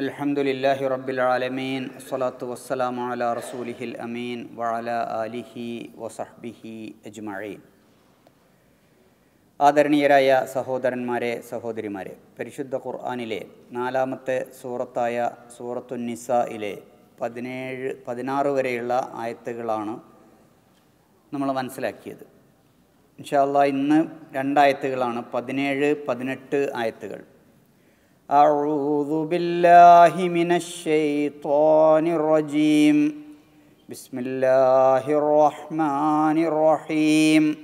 അലഹമുല്ലാഹി റബ്ബിലാലമീൻ വസ്സലാത്തു വസ്സലാം അല റസൂലിഹിൽ അമീൻ വഅല അലിഹി വസഹ്ബിഹി അജ്മഈൻ ആദരണീയരായ സഹോദരന്മാരെ സഹോദരിമാരെ പരിശുദ്ധ ഖുർആാനിലെ നാലാമത്തെ സൂറത്തായ സൂറത്തുന്നിസയിലെ പതിനേഴ് പതിനാറ് വരെയുള്ള ആയത്തുകളാണ് നമ്മൾ മനസ്സിലാക്കിയത് ഇൻഷാല്ല ഇന്ന് രണ്ടായത്തുകളാണ് പതിനേഴ് പതിനെട്ട് ആയത്തുകൾ أعوذ بالله من الشيطان الرجيم بسم الله الرحمن الرحيم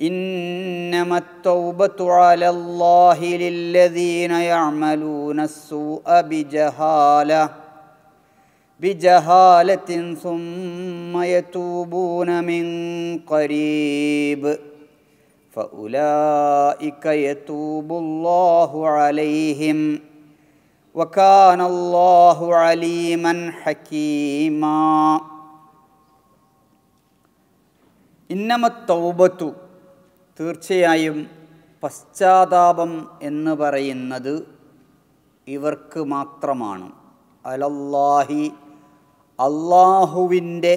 إنما التوبة على الله للذين يعملون السوء بجهالة بجهالة ثم يتوبون من قريب فأولئك يتوب الله عليهم وكان الله عليما حكيما إنما التوبة തീർച്ചയായും പശ്ചാത്താപം എന്ന് പറയുന്നത് ഇവർക്ക് മാത്രമാണ് അലല്ലാഹി അള്ളാഹുവിൻ്റെ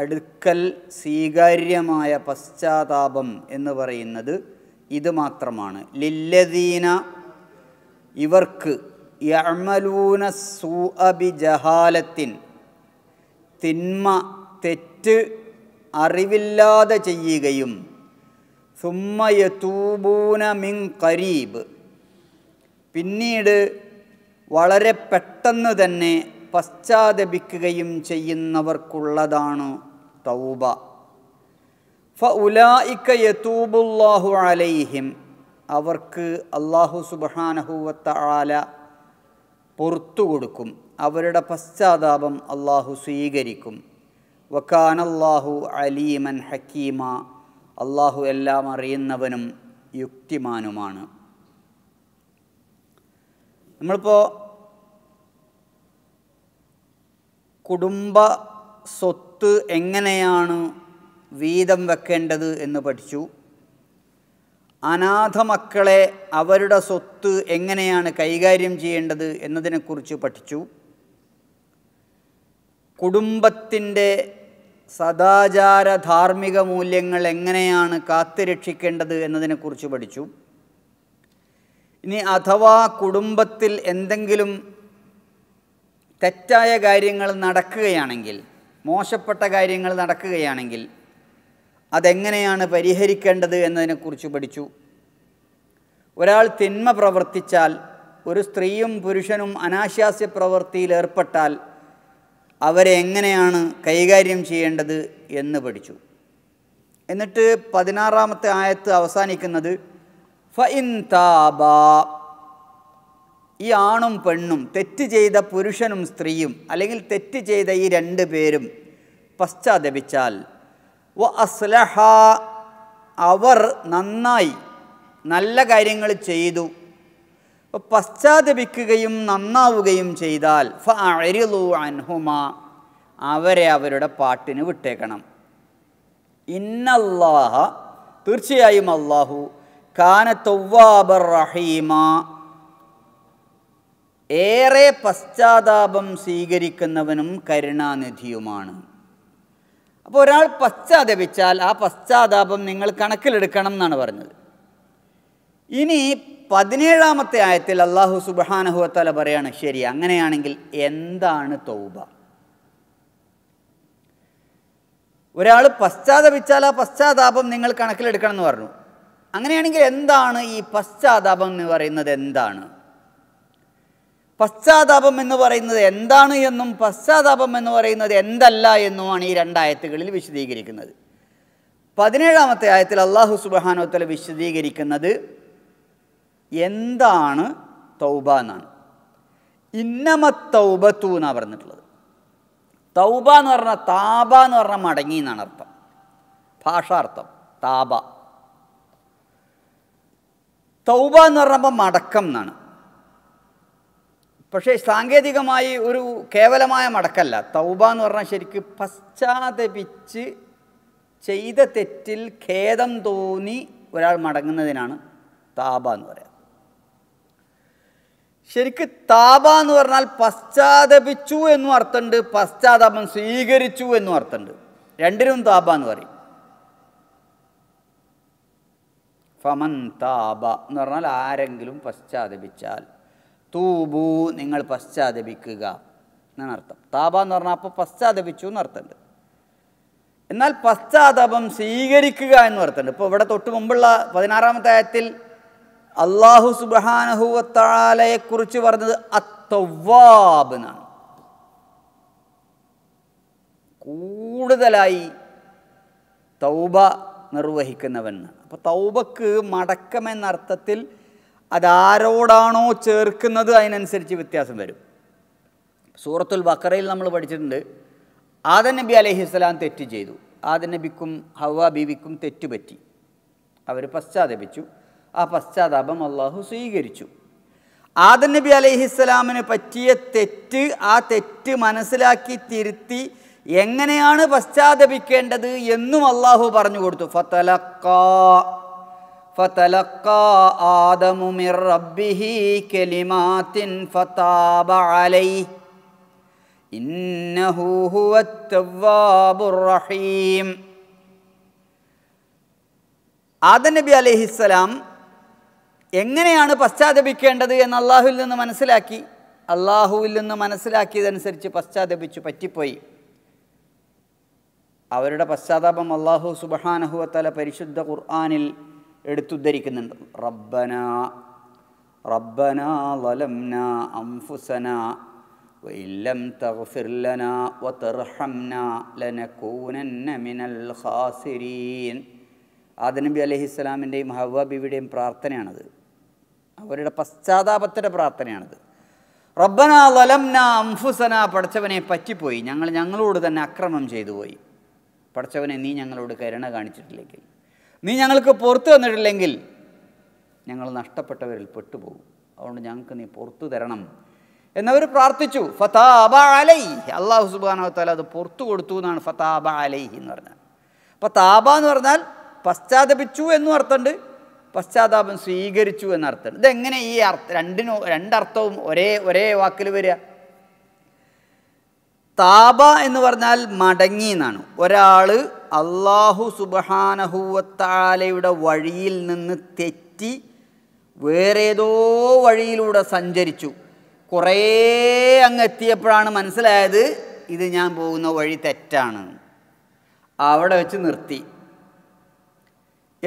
അടുക്കൽ സ്വീകാര്യമായ പശ്ചാത്താപം എന്ന് പറയുന്നത് ഇത് മാത്രമാണ് ലില്ലദീന ഇവർക്ക് യമലൂന സൂഅബി ജഹാലത്തിൻ തിന്മ തെറ്റ് അറിവില്ലാതെ ചെയ്യുകയും സുമ്മയത്തൂബൂന മിൻ കരീബ് പിന്നീട് വളരെ പെട്ടെന്ന് തന്നെ പശ്ചാത്തപിക്കുകയും ചെയ്യുന്നവർക്കുള്ളതാണ് തൗബ ഫ ഉലായിക്ക അലൈഹിം അവർക്ക് അള്ളാഹു സുബാനഹുവത്ത ആല പുറത്തു കൊടുക്കും അവരുടെ പശ്ചാത്താപം അള്ളാഹു സ്വീകരിക്കും വക്കാനല്ലാഹു അലീമൻ ഹക്കീമ അള്ളാഹു എല്ലാം അറിയുന്നവനും യുക്തിമാനുമാണ് നമ്മളിപ്പോൾ കുടുംബ സ്വത്ത് എങ്ങനെയാണ് വീതം വെക്കേണ്ടത് എന്ന് പഠിച്ചു അനാഥ മക്കളെ അവരുടെ സ്വത്ത് എങ്ങനെയാണ് കൈകാര്യം ചെയ്യേണ്ടത് എന്നതിനെക്കുറിച്ച് പഠിച്ചു കുടുംബത്തിൻ്റെ സദാചാര ധാർമ്മിക മൂല്യങ്ങൾ എങ്ങനെയാണ് കാത്തുരക്ഷിക്കേണ്ടത് എന്നതിനെക്കുറിച്ച് പഠിച്ചു ഇനി അഥവാ കുടുംബത്തിൽ എന്തെങ്കിലും തെറ്റായ കാര്യങ്ങൾ നടക്കുകയാണെങ്കിൽ മോശപ്പെട്ട കാര്യങ്ങൾ നടക്കുകയാണെങ്കിൽ അതെങ്ങനെയാണ് പരിഹരിക്കേണ്ടത് എന്നതിനെക്കുറിച്ച് പഠിച്ചു ഒരാൾ തിന്മ പ്രവർത്തിച്ചാൽ ഒരു സ്ത്രീയും പുരുഷനും അനാശാസ്യ പ്രവൃത്തിയിൽ ഏർപ്പെട്ടാൽ അവരെ എങ്ങനെയാണ് കൈകാര്യം ചെയ്യേണ്ടത് എന്ന് പഠിച്ചു എന്നിട്ട് പതിനാറാമത്തെ ആയത്ത് അവസാനിക്കുന്നത് ഫ ഇൻ താബ ഈ ആണും പെണ്ണും തെറ്റ് ചെയ്ത പുരുഷനും സ്ത്രീയും അല്ലെങ്കിൽ തെറ്റ് ചെയ്ത ഈ രണ്ട് പേരും പശ്ചാത്തപിച്ചാൽ വ അസ്ലഹ അവർ നന്നായി നല്ല കാര്യങ്ങൾ ചെയ്തു പശ്ചാത്തപിക്കുകയും നന്നാവുകയും ചെയ്താൽ ഫ അരിലു അൻഹുമ അവരെ അവരുടെ പാട്ടിന് വിട്ടേക്കണം ഇന്നല്ലാഹ തീർച്ചയായും അള്ളാഹു കാന തൊവ്വാബർ റഹീമ ഏറെ പശ്ചാത്താപം സ്വീകരിക്കുന്നവനും കരുണാനിധിയുമാണ് അപ്പോൾ ഒരാൾ പശ്ചാത്തപിച്ചാൽ ആ പശ്ചാത്താപം നിങ്ങൾ കണക്കിലെടുക്കണം എന്നാണ് പറഞ്ഞത് ഇനി പതിനേഴാമത്തെ ആയത്തിൽ അള്ളാഹു സുബാനഹുവത്തല പറയാണ് ശരി അങ്ങനെയാണെങ്കിൽ എന്താണ് തൗബ ഒരാൾ പശ്ചാത്തപിച്ചാൽ ആ പശ്ചാത്താപം നിങ്ങൾ കണക്കിലെടുക്കണം എന്ന് പറഞ്ഞു അങ്ങനെയാണെങ്കിൽ എന്താണ് ഈ പശ്ചാത്താപം എന്ന് പറയുന്നത് എന്താണ് പശ്ചാത്താപം എന്ന് പറയുന്നത് എന്താണ് എന്നും പശ്ചാത്താപം എന്ന് പറയുന്നത് എന്തല്ല എന്നുമാണ് ഈ രണ്ടായത്തുകളിൽ വിശദീകരിക്കുന്നത് പതിനേഴാമത്തെ ആയത്തിൽ അള്ളാഹു സുബാനോത്തല വിശദീകരിക്കുന്നത് എന്താണ് തൗബ എന്നാണ് ഇന്നമ തൗബത്തു എന്നാണ് പറഞ്ഞിട്ടുള്ളത് തൗബ എന്ന് പറഞ്ഞ താപ എന്ന് പറഞ്ഞാൽ മടങ്ങി എന്നാണ് അർത്ഥം ഭാഷാർത്ഥം താപ തൗബ എന്ന് പറഞ്ഞപ്പോൾ മടക്കം എന്നാണ് പക്ഷേ സാങ്കേതികമായി ഒരു കേവലമായ മടക്കല്ല തൗബ എന്ന് പറഞ്ഞാൽ ശരിക്ക് പശ്ചാത്തപിച്ച് ചെയ്ത തെറ്റിൽ ഖേദം തോന്നി ഒരാൾ മടങ്ങുന്നതിനാണ് താബ എന്ന് പറയുന്നത് ശരിക്ക് താബ എന്ന് പറഞ്ഞാൽ പശ്ചാത്തപിച്ചു എന്നും അർത്ഥമുണ്ട് പശ്ചാത്താപം സ്വീകരിച്ചു എന്നും അർത്ഥമുണ്ട് രണ്ടിനും താബ എന്ന് പറയും ഫമൻ താബ എന്ന് പറഞ്ഞാൽ ആരെങ്കിലും പശ്ചാത്തപിച്ചാൽ തൂബു നിങ്ങൾ പശ്ചാത്തപിക്കുക എന്നാണ് അർത്ഥം താബ എന്ന് പറഞ്ഞാൽ അപ്പോൾ പശ്ചാത്തപിച്ചു എന്നർത്ഥമുണ്ട് എന്നാൽ പശ്ചാത്തപം സ്വീകരിക്കുക എന്ന് അർത്ഥമുണ്ട് ഇപ്പോൾ ഇവിടെ തൊട്ട് മുമ്പുള്ള പതിനാറാമത്തെ ആയത്തിൽ അള്ളാഹു സുബാനഹുവത്താലയെക്കുറിച്ച് പറഞ്ഞത് അത്തവാബ് എന്നാണ് കൂടുതലായി തൗബ നിർവഹിക്കുന്നവൻ അപ്പോൾ തൗബക്ക് മടക്കമെന്ന അർത്ഥത്തിൽ അതാരോടാണോ ചേർക്കുന്നത് അതിനനുസരിച്ച് വ്യത്യാസം വരും സൂറത്തുൽ ബക്കറയിൽ നമ്മൾ പഠിച്ചിട്ടുണ്ട് ആദൻ നബി ഇസ്ലാം തെറ്റ് ചെയ്തു ആദൻ നബിക്കും ഹവ ബീവിക്കും തെറ്റുപറ്റി അവർ പശ്ചാത്തപിച്ചു ആ പശ്ചാത്താപം അള്ളാഹു സ്വീകരിച്ചു ആദൻ നബി ഇസ്ലാമിന് പറ്റിയ തെറ്റ് ആ തെറ്റ് മനസ്സിലാക്കി തിരുത്തി എങ്ങനെയാണ് പശ്ചാത്തപിക്കേണ്ടത് എന്നും അള്ളാഹു പറഞ്ഞു കൊടുത്തു ഫത്തലക്കാ فتلقى آدم من ربه كلمات فتاب عليه إنه هو التواب الرحيم ആദം നബി അലഹിസ്സലാം എങ്ങനെയാണ് പശ്ചാത്തപിക്കേണ്ടത് എന്ന് അള്ളാഹുവിൽ നിന്ന് മനസ്സിലാക്കി അള്ളാഹുവിൽ നിന്ന് മനസ്സിലാക്കിയതനുസരിച്ച് പശ്ചാത്തപിച്ചു പറ്റിപ്പോയി അവരുടെ പശ്ചാത്താപം അള്ളാഹു സുബഹാനഹുവത്തല പരിശുദ്ധ ഖുർആാനിൽ എടുത്തുദ്ധരിക്കുന്നുണ്ട് റബ്ബന റബ്ബന വലംന അംഫുസന വൈലം തഗ്ഫിർലന വതർഹംന ലനകൂനന്ന മിനൽ ഖാസിരീൻ ആദനബി അലഹിസ്സലാമിൻ്റെയും ഹവ ബിയുടെയും പ്രാർത്ഥനയാണത് അവരുടെ പശ്ചാത്താപത്തിൻ്റെ പ്രാർത്ഥനയാണത് റബ്ബന വലംന അംഫുസന പഠിച്ചവനെ പറ്റിപ്പോയി ഞങ്ങൾ ഞങ്ങളോട് തന്നെ അക്രമം ചെയ്തു പോയി പഠിച്ചവനെ നീ ഞങ്ങളോട് കരുണ കാണിച്ചിട്ടില്ലെങ്കിൽ നീ ഞങ്ങൾക്ക് പുറത്തു തന്നിട്ടില്ലെങ്കിൽ ഞങ്ങൾ നഷ്ടപ്പെട്ടവരിൽ പെട്ടുപോകും അതുകൊണ്ട് ഞങ്ങൾക്ക് നീ പുറത്തു തരണം എന്നവർ പ്രാർത്ഥിച്ചു ഫതാബ അലൈ അള്ളാഹു സുബാനോത്താല അത് പുറത്തു കൊടുത്തു എന്നാണ് ഫതാബ അലൈഹി എന്ന് പറഞ്ഞാൽ അപ്പോൾ താബ എന്ന് പറഞ്ഞാൽ പശ്ചാത്തപിച്ചു എന്നും അർത്ഥമുണ്ട് പശ്ചാത്താപം സ്വീകരിച്ചു എന്ന ഇത് ഇതെങ്ങനെ ഈ അർത്ഥം രണ്ടിനും രണ്ടർത്ഥവും ഒരേ ഒരേ വാക്കിൽ വരിക താബ എന്ന് പറഞ്ഞാൽ മടങ്ങി എന്നാണ് ഒരാൾ അള്ളാഹു സുബഹാനഹുവത്താലയുടെ വഴിയിൽ നിന്ന് തെറ്റി വേറേതോ വഴിയിലൂടെ സഞ്ചരിച്ചു കുറേ എത്തിയപ്പോഴാണ് മനസ്സിലായത് ഇത് ഞാൻ പോകുന്ന വഴി തെറ്റാണ് അവിടെ വെച്ച് നിർത്തി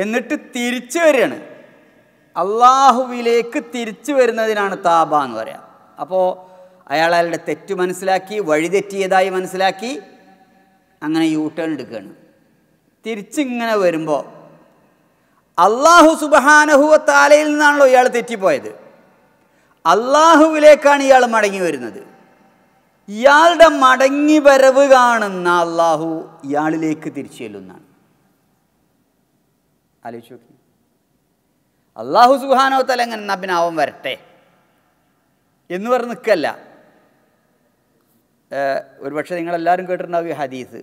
എന്നിട്ട് തിരിച്ചു വരികയാണ് അള്ളാഹുവിലേക്ക് തിരിച്ചു വരുന്നതിനാണ് താബ എന്ന് പറയാം അപ്പോൾ അയാൾ അയാളുടെ തെറ്റു മനസ്സിലാക്കി വഴിതെറ്റിയതായി മനസ്സിലാക്കി അങ്ങനെ യൂ ടേൺ എടുക്കുകയാണ് തിരിച്ചിങ്ങനെ വരുമ്പോൾ അള്ളാഹു സുബഹാനഹുവ താലയിൽ നിന്നാണല്ലോ ഇയാൾ തെറ്റിപ്പോയത് അള്ളാഹുവിലേക്കാണ് ഇയാൾ മടങ്ങി വരുന്നത് ഇയാളുടെ മടങ്ങി വരവ് കാണുന്ന അള്ളാഹു ഇയാളിലേക്ക് തിരിച്ചു ചെല്ലുന്നതാണ് ആലോചിച്ച് നോക്കി അള്ളാഹു സുഹാനോ എങ്ങനെ നബിനാവൻ വരട്ടെ എന്ന് പറഞ്ഞ് നിൽക്കല്ല ഒരുപക്ഷെ നിങ്ങളെല്ലാവരും കേട്ടിട്ടുണ്ടാവും ഈ ഹദീസ്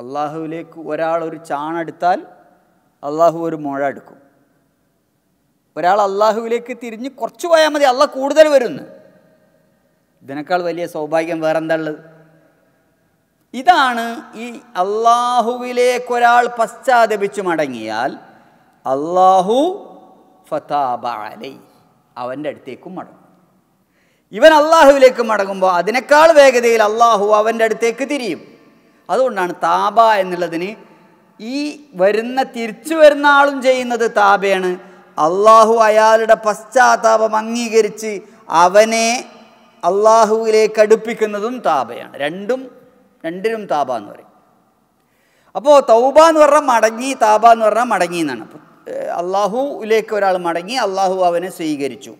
അള്ളാഹുവിലേക്ക് ഒരാൾ ഒരു ചാണെടുത്താൽ അള്ളാഹു ഒരു മുഴ എടുക്കും ഒരാൾ അള്ളാഹുവിലേക്ക് തിരിഞ്ഞ് കുറച്ച് പോയാൽ മതി അള്ളാഹ് കൂടുതൽ വരുന്ന് ഇതിനേക്കാൾ വലിയ സൗഭാഗ്യം വേറെന്താണുള്ളത് ഇതാണ് ഈ അള്ളാഹുവിലേക്കൊരാൾ പശ്ചാത്തപിച്ചു മടങ്ങിയാൽ അള്ളാഹു ഫതാബ അലൈ അവൻ്റെ അടുത്തേക്കും മടങ്ങും ഇവൻ അള്ളാഹുവിലേക്ക് മടങ്ങുമ്പോൾ അതിനേക്കാൾ വേഗതയിൽ അള്ളാഹു അവൻ്റെ അടുത്തേക്ക് തിരിയും അതുകൊണ്ടാണ് താപ എന്നുള്ളതിന് ഈ വരുന്ന തിരിച്ചു വരുന്ന ആളും ചെയ്യുന്നത് താപയാണ് അള്ളാഹു അയാളുടെ പശ്ചാത്താപം അംഗീകരിച്ച് അവനെ അള്ളാഹുവിലേക്ക് അടുപ്പിക്കുന്നതും താപയാണ് രണ്ടും രണ്ടിനും താപ എന്ന് പറയും അപ്പോൾ തൗബ എന്ന് പറഞ്ഞാൽ മടങ്ങി താപ എന്ന് പറഞ്ഞാൽ മടങ്ങി എന്നാണ് അള്ളാഹുവിലേക്ക് ഒരാൾ മടങ്ങി അള്ളാഹു അവനെ സ്വീകരിച്ചു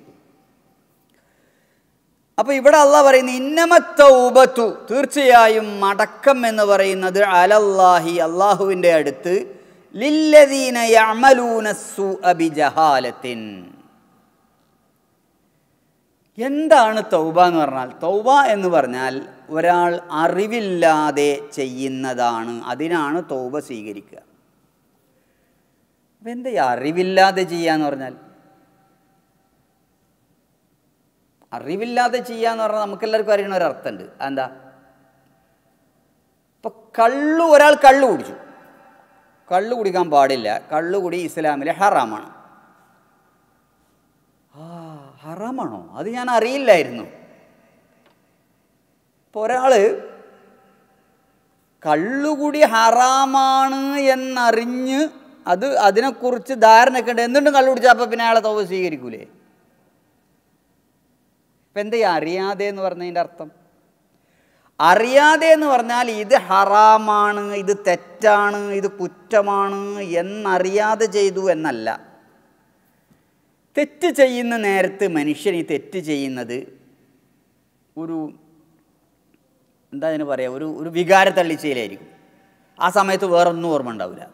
അപ്പോൾ ഇവിടെ അല്ല പറയുന്നത് ഇന്നമത്തൗബത്തു തീർച്ചയായും മടക്കം എന്ന് പറയുന്നത് അലല്ലാഹി അള്ളാഹുവിൻ്റെ അടുത്ത് എന്താണ് തൗബ എന്ന് പറഞ്ഞാൽ തൗബ എന്ന് പറഞ്ഞാൽ ഒരാൾ അറിവില്ലാതെ ചെയ്യുന്നതാണ് അതിനാണ് തൗബ സ്വീകരിക്കുക അപ്പം എന്താ അറിവില്ലാതെ ചെയ്യുക എന്ന് പറഞ്ഞാൽ അറിവില്ലാതെ ചെയ്യാന്ന് പറഞ്ഞാൽ നമുക്കെല്ലാവർക്കും അറിയണ ഒരർത്ഥമുണ്ട് എന്താ ഇപ്പൊ കള്ളു ഒരാൾ കള്ളു കുടിച്ചു കള്ളു കുടിക്കാൻ പാടില്ല കുടി ഇസ്ലാമിലെ ഹറാമാണ് ആ ഹറാമാണോ അത് ഞാൻ അറിയില്ലായിരുന്നു ഇപ്പോൾ ഒരാൾ കുടി ഹറാമാണ് എന്നറിഞ്ഞ് അത് അതിനെക്കുറിച്ച് ധാരണയൊക്കെ ഉണ്ട് എന്തുകൊണ്ടും കള്ളു കുടിച്ചാൽ അപ്പം പിന്നെ അയാളെ തോവ് സ്വീകരിക്കൂലേ ഇപ്പം എന്താ അറിയാതെ എന്ന് പറഞ്ഞതിൻ്റെ അർത്ഥം അറിയാതെ എന്ന് പറഞ്ഞാൽ ഇത് ഹറാമാണ് ഇത് തെറ്റാണ് ഇത് കുറ്റമാണ് എന്നറിയാതെ ചെയ്തു എന്നല്ല തെറ്റ് ചെയ്യുന്ന നേരത്ത് മനുഷ്യൻ ഈ തെറ്റ് ചെയ്യുന്നത് ഒരു എന്താ അതിന് പറയുക ഒരു ഒരു വികാര തള്ളിച്ചയിലായിരിക്കും ആ സമയത്ത് വേറൊന്നും ഓർമ്മ ഉണ്ടാവില്ല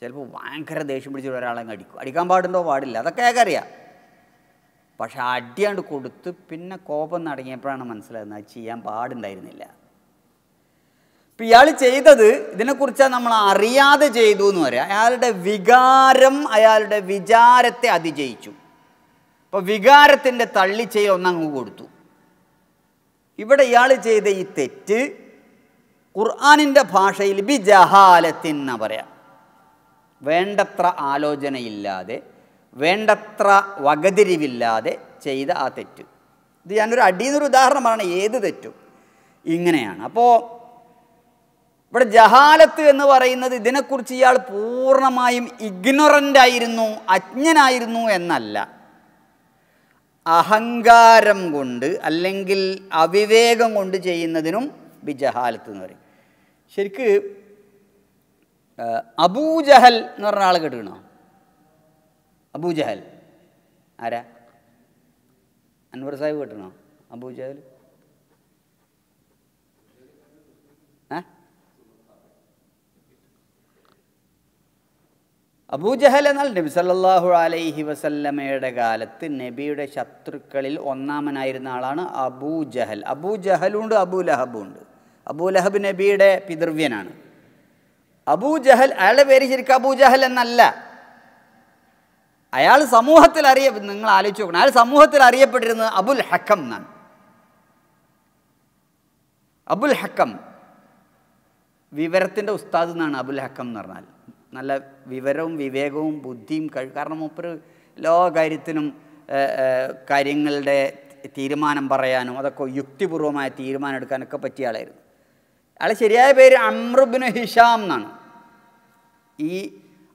ചിലപ്പോൾ ഭയങ്കര ദേഷ്യം പിടിച്ചിട്ട് ഒരാളെ അടിക്കും അടിക്കാൻ പാടുണ്ടോ പാടില്ല അതൊക്കെ ഏകറിയാം പക്ഷെ അടിയാണ്ട് കൊടുത്ത് പിന്നെ കോപം നടങ്ങിയപ്പോഴാണ് മനസ്സിലാകുന്നത് അത് ചെയ്യാൻ പാടുണ്ടായിരുന്നില്ല ഇപ്പം ഇയാൾ ചെയ്തത് ഇതിനെക്കുറിച്ച് നമ്മൾ അറിയാതെ ചെയ്തു എന്ന് പറയാം അയാളുടെ വികാരം അയാളുടെ വിചാരത്തെ അതിജയിച്ചു അപ്പോൾ വികാരത്തിൻ്റെ തള്ളിച്ചയിൽ ഒന്നങ്ങ് കൊടുത്തു ഇവിടെ ഇയാൾ ചെയ്ത ഈ തെറ്റ് ഖുർആാനിൻ്റെ ഭാഷയിൽ ബി ജഹാലത്തിൻ എന്ന് പറയാം വേണ്ടത്ര ആലോചനയില്ലാതെ വേണ്ടത്ര വകതിരിവില്ലാതെ ചെയ്ത ആ തെറ്റ് ഇത് ഞാനൊരു അടിയെന്നൊരു ഉദാഹരണമാണ് ഏത് തെറ്റും ഇങ്ങനെയാണ് അപ്പോൾ ഇവിടെ ജഹാലത്ത് എന്ന് പറയുന്നത് ഇതിനെക്കുറിച്ച് ഇയാൾ പൂർണ്ണമായും ഇഗ്നോറൻ്റായിരുന്നു അജ്ഞനായിരുന്നു എന്നല്ല അഹങ്കാരം കൊണ്ട് അല്ലെങ്കിൽ അവിവേകം കൊണ്ട് ചെയ്യുന്നതിനും ബിജഹാലത്ത് എന്ന് പറയും ശരിക്ക് അബൂജഹൽ എന്ന് പറഞ്ഞ ആൾ കേട്ടുകണോ അബൂജഹൽ ആരാ അൻവർ സാഹിബ് കേട്ടണോ അബൂജഹൽ ഏ അബൂജഹൽ എന്നാൽ നബി സല്ലാഹു അലൈഹി വസല്ലമയുടെ കാലത്ത് നബിയുടെ ശത്രുക്കളിൽ ഒന്നാമനായിരുന്ന ആളാണ് അബൂജഹൽ അബൂജഹലുണ്ട് അബൂ ഉണ്ട് അബൂ ലഹബ് നബിയുടെ പിതൃവ്യനാണ് അബൂജഹൽ അയാളുടെ പേര് ശരിക്കും അബൂജഹൽ എന്നല്ല അയാൾ സമൂഹത്തിൽ അറിയ നിങ്ങൾ ആലോചിച്ച് നോക്കണം അയാൾ സമൂഹത്തിൽ അറിയപ്പെട്ടിരുന്നത് അബുൽ ഹക്കം എന്നാണ് അബുൽ ഹക്കം വിവരത്തിൻ്റെ ഉസ്താദ് എന്നാണ് അബുൽ ഹക്കം എന്ന് പറഞ്ഞാൽ നല്ല വിവരവും വിവേകവും ബുദ്ധിയും കഴിവ് കാരണം മൂപ്പര് എല്ലാ കാര്യത്തിനും കാര്യങ്ങളുടെ തീരുമാനം പറയാനും അതൊക്കെ യുക്തിപൂർവമായ തീരുമാനം എടുക്കാനൊക്കെ പറ്റിയ ആളായിരുന്നു അയാൾ ശരിയായ പേര് അമ്രുബിന് ഹിഷാം എന്നാണ് ഈ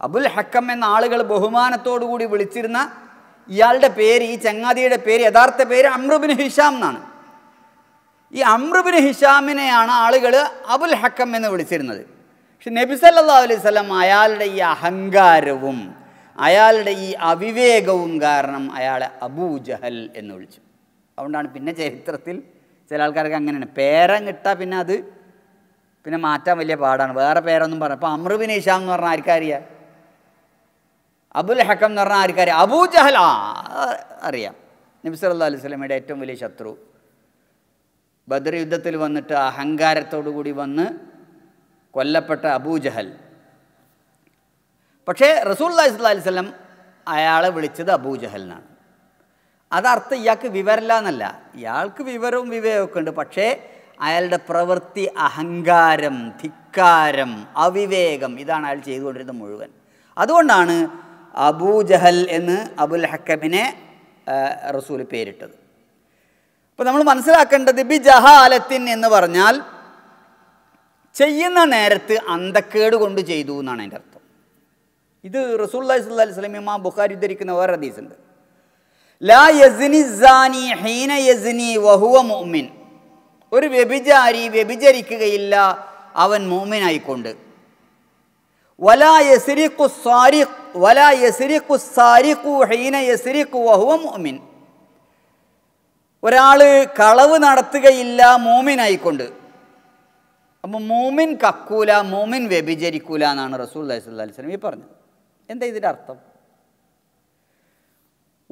അബുൽ ഹക്കം എന്ന ആളുകൾ ബഹുമാനത്തോടുകൂടി വിളിച്ചിരുന്ന ഇയാളുടെ പേര് ഈ ചങ്ങാതിയുടെ പേര് യഥാർത്ഥ പേര് അമ്രുബിൻ ഹിഷാം എന്നാണ് ഈ അമ്രുബിൻ ഹിഷാമിനെയാണ് ആളുകൾ അബുൽ ഹക്കം എന്ന് വിളിച്ചിരുന്നത് പക്ഷെ നബിസല്ലാ അലൈഹി സ്വലം അയാളുടെ ഈ അഹങ്കാരവും അയാളുടെ ഈ അവിവേകവും കാരണം അയാളെ അബൂ ജഹൽ എന്ന് വിളിച്ചു അതുകൊണ്ടാണ് പിന്നെ ചരിത്രത്തിൽ ചില ആൾക്കാർക്ക് അങ്ങനെയാണ് പേരങ്ങിട്ടാൽ പിന്നെ അത് പിന്നെ മാറ്റാൻ വലിയ പാടാണ് വേറെ പേരൊന്നും പറഞ്ഞു അപ്പോൾ അമ്രുബിൻ ഹിഷാം എന്ന് പറഞ്ഞാൽ ആർക്കാരിയാണ് അബുൽ ഹക്കം എന്ന് പറഞ്ഞാൽ ആർക്കറിയാം അബൂ ജഹൽ ആ അറിയാം നബ്സ് അല്ലാ അലൈഹി ഏറ്റവും വലിയ ശത്രു ബദർ യുദ്ധത്തിൽ വന്നിട്ട് അഹങ്കാരത്തോടു കൂടി വന്ന് കൊല്ലപ്പെട്ട അബൂജഹൽ പക്ഷേ റസൂൽ അലൈഹി സ്വലം അയാളെ വിളിച്ചത് എന്നാണ് അതർത്ഥം ഇയാൾക്ക് വിവരമില്ല എന്നല്ല ഇയാൾക്ക് വിവരവും വിവേകമൊക്കെ ഉണ്ട് പക്ഷേ അയാളുടെ പ്രവൃത്തി അഹങ്കാരം ധിക്കാരം അവിവേകം ഇതാണ് അയാൾ ചെയ്തുകൊണ്ടിരുന്നത് മുഴുവൻ അതുകൊണ്ടാണ് അബൂ ജഹൽ എന്ന് അബുൽ ഹക്കമിനെ റസൂൽ പേരിട്ടത് അപ്പോൾ നമ്മൾ മനസ്സിലാക്കേണ്ടത് ബി ജഹാലത്തിൻ എന്ന് പറഞ്ഞാൽ ചെയ്യുന്ന നേരത്ത് അന്തക്കേട് കൊണ്ട് ചെയ്തു എന്നാണ് എൻ്റെ അർത്ഥം ഇത് റസൂല്ലാ സ്വലമി മാ ബുഖാരി ഉദ്ധരിക്കുന്ന വേറെ ഹദീസുണ്ട് ലാ യസിനി സാനി ഹീന യസിനി വഹുവ മോമിൻ ഒരു വ്യഭിചാരി വ്യഭിചരിക്കുകയില്ല അവൻ മോമിനായിക്കൊണ്ട് വലാ യസ്രിഖു സാരിഖ് വല യസിരിഖു സാരിഖു ഹീന യസിരിഖു വഹുവ മോമിൻ ഒരാൾ കളവ് നടത്തുകയില്ല മോമിനായിക്കൊണ്ട് അപ്പോൾ മോമിൻ കക്കൂല മോമിൻ വ്യഭിചരിക്കൂല എന്നാണ് റസൂൽ അലൈഹിസ്ലം ഈ പറഞ്ഞത് എന്താ ഇതിൻ്റെ അർത്ഥം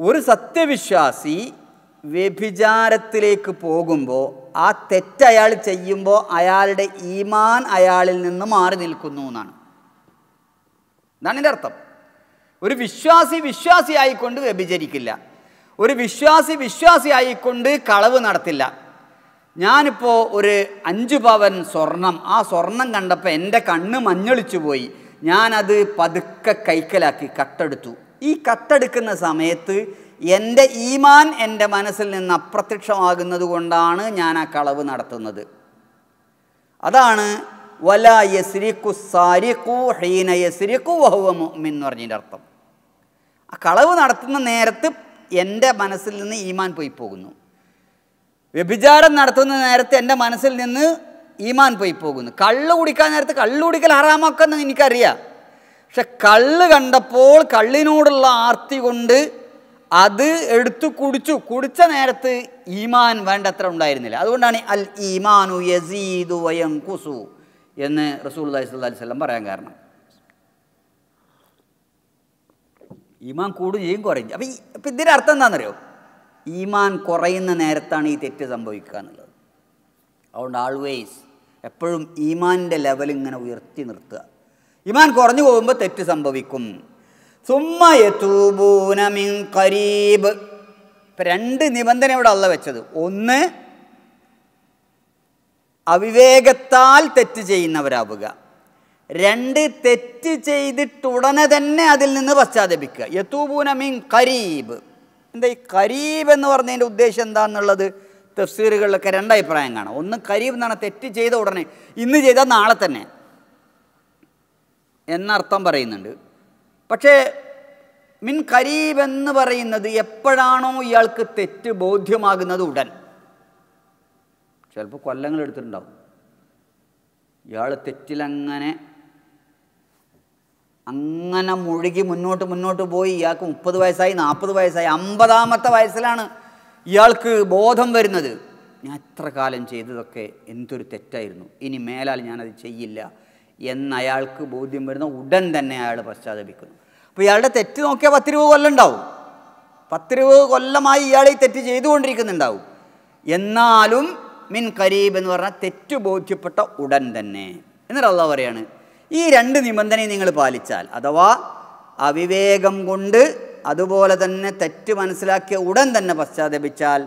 ഒരു സത്യവിശ്വാസി വ്യഭിചാരത്തിലേക്ക് പോകുമ്പോൾ ആ തെറ്റ് അയാൾ ചെയ്യുമ്പോൾ അയാളുടെ ഈമാൻ അയാളിൽ നിന്ന് മാറി നിൽക്കുന്നു എന്നാണ് എന്നാണ് എൻ്റെ അർത്ഥം ഒരു വിശ്വാസി വിശ്വാസി ആയിക്കൊണ്ട് വ്യഭിചരിക്കില്ല ഒരു വിശ്വാസി വിശ്വാസി ആയിക്കൊണ്ട് കളവ് നടത്തില്ല ഞാനിപ്പോൾ ഒരു അഞ്ച് പവൻ സ്വർണം ആ സ്വർണം കണ്ടപ്പോൾ എൻ്റെ കണ്ണ് മഞ്ഞളിച്ചു പോയി ഞാനത് പതുക്കെ കൈക്കലാക്കി കട്ടെടുത്തു ഈ കട്ടെടുക്കുന്ന സമയത്ത് എൻ്റെ ഈമാൻ എൻ്റെ മനസ്സിൽ നിന്ന് അപ്രത്യക്ഷമാകുന്നത് കൊണ്ടാണ് ഞാൻ ആ കളവ് നടത്തുന്നത് അതാണ് വല യസ്രിഖു സാരിഖു ഹീന യസ്രിഖു വഹുവ മുഅ്മിൻ എന്ന് പറഞ്ഞതിൻ്റെ അർത്ഥം കളവ് നടത്തുന്ന നേരത്ത് എൻ്റെ മനസ്സിൽ നിന്ന് ഈമാൻ പോയി പോകുന്നു വ്യഭിചാരം നടത്തുന്ന നേരത്തെ എൻ്റെ മനസ്സിൽ നിന്ന് ഈമാൻ പോയി പോകുന്നു കള്ള് കുടിക്കാൻ നേരത്ത് കള്ള് കുടിക്കൽ ഹറാമാക്കെന്ന് എനിക്കറിയാം പക്ഷെ കള്ള് കണ്ടപ്പോൾ കള്ളിനോടുള്ള ആർത്തി കൊണ്ട് അത് എടുത്തു കുടിച്ചു കുടിച്ച നേരത്ത് ഈമാൻ വേണ്ടത്ര ഉണ്ടായിരുന്നില്ല അതുകൊണ്ടാണ് അൽ ഈമാനു യസീദു വയം കുസു എന്ന് റസൂൽ അലൈഹി സ്വല്ലം പറയാൻ കാരണം ഈമാൻ കൂടുകയും കുറയും അപ്പം ഈ അപ്പം ഇതിൻ്റെ അർത്ഥം എന്താണെന്നറിയോ ഈമാൻ കുറയുന്ന നേരത്താണ് ഈ തെറ്റ് സംഭവിക്കുക എന്നുള്ളത് അതുകൊണ്ട് ആൾവേസ് എപ്പോഴും ഈമാൻ്റെ ലെവൽ ഇങ്ങനെ ഉയർത്തി നിർത്തുക ഈമാൻ കുറഞ്ഞു പോകുമ്പോൾ തെറ്റ് സംഭവിക്കും സുമ്മൂനമിൻ കരീബ് ഇപ്പം രണ്ട് നിബന്ധന ഇവിടെ അല്ല വെച്ചത് ഒന്ന് അവിവേകത്താൽ തെറ്റ് ചെയ്യുന്നവരാവുക രണ്ട് തെറ്റ് ചെയ്തിട്ടുടനെ തന്നെ അതിൽ നിന്ന് പശ്ചാത്തപിക്കുക യത്തൂബൂന മീൻ കരീബ് എന്താ ഈ കരീബ് എന്ന് പറഞ്ഞതിൻ്റെ ഉദ്ദേശം എന്താണെന്നുള്ളത് തഫ്സീറുകളിലൊക്കെ രണ്ടഭിപ്രായം കാണാം ഒന്ന് കരീബ് എന്നാണ് തെറ്റ് ചെയ്ത ഉടനെ ഇന്ന് ചെയ്താൽ നാളെ തന്നെ എന്നർത്ഥം പറയുന്നുണ്ട് പക്ഷേ മിൻ കരീബ് എന്ന് പറയുന്നത് എപ്പോഴാണോ ഇയാൾക്ക് തെറ്റ് ബോധ്യമാകുന്നത് ഉടൻ ചിലപ്പോൾ കൊല്ലങ്ങൾ എടുത്തിട്ടുണ്ടാവും ഇയാൾ തെറ്റിലങ്ങനെ അങ്ങനെ മുഴുകി മുന്നോട്ട് മുന്നോട്ട് പോയി ഇയാൾക്ക് മുപ്പത് വയസ്സായി നാൽപ്പത് വയസ്സായി അമ്പതാമത്തെ വയസ്സിലാണ് ഇയാൾക്ക് ബോധം വരുന്നത് ഞാൻ എത്ര കാലം ചെയ്തതൊക്കെ എന്തൊരു തെറ്റായിരുന്നു ഇനി മേലാൽ ഞാനത് ചെയ്യില്ല എന്ന് അയാൾക്ക് ബോധ്യം വരുന്ന ഉടൻ തന്നെ അയാൾ പശ്ചാത്തപിക്കുന്നു അപ്പോൾ ഇയാളുടെ തെറ്റ് നോക്കിയാൽ രൂപ കൊല്ലം ഉണ്ടാവും രൂപ കൊല്ലമായി ഇയാൾ ഈ തെറ്റ് ചെയ്തുകൊണ്ടിരിക്കുന്നുണ്ടാവും എന്നാലും മിൻ കരീബ് എന്ന് പറഞ്ഞാൽ തെറ്റ് ബോധ്യപ്പെട്ട ഉടൻ തന്നെ എന്നിട്ട് അള്ളാഹ് പറയാണ് ഈ രണ്ട് നിബന്ധനയും നിങ്ങൾ പാലിച്ചാൽ അഥവാ അവിവേകം കൊണ്ട് അതുപോലെ തന്നെ തെറ്റ് മനസ്സിലാക്കിയ ഉടൻ തന്നെ പശ്ചാത്തപിച്ചാൽ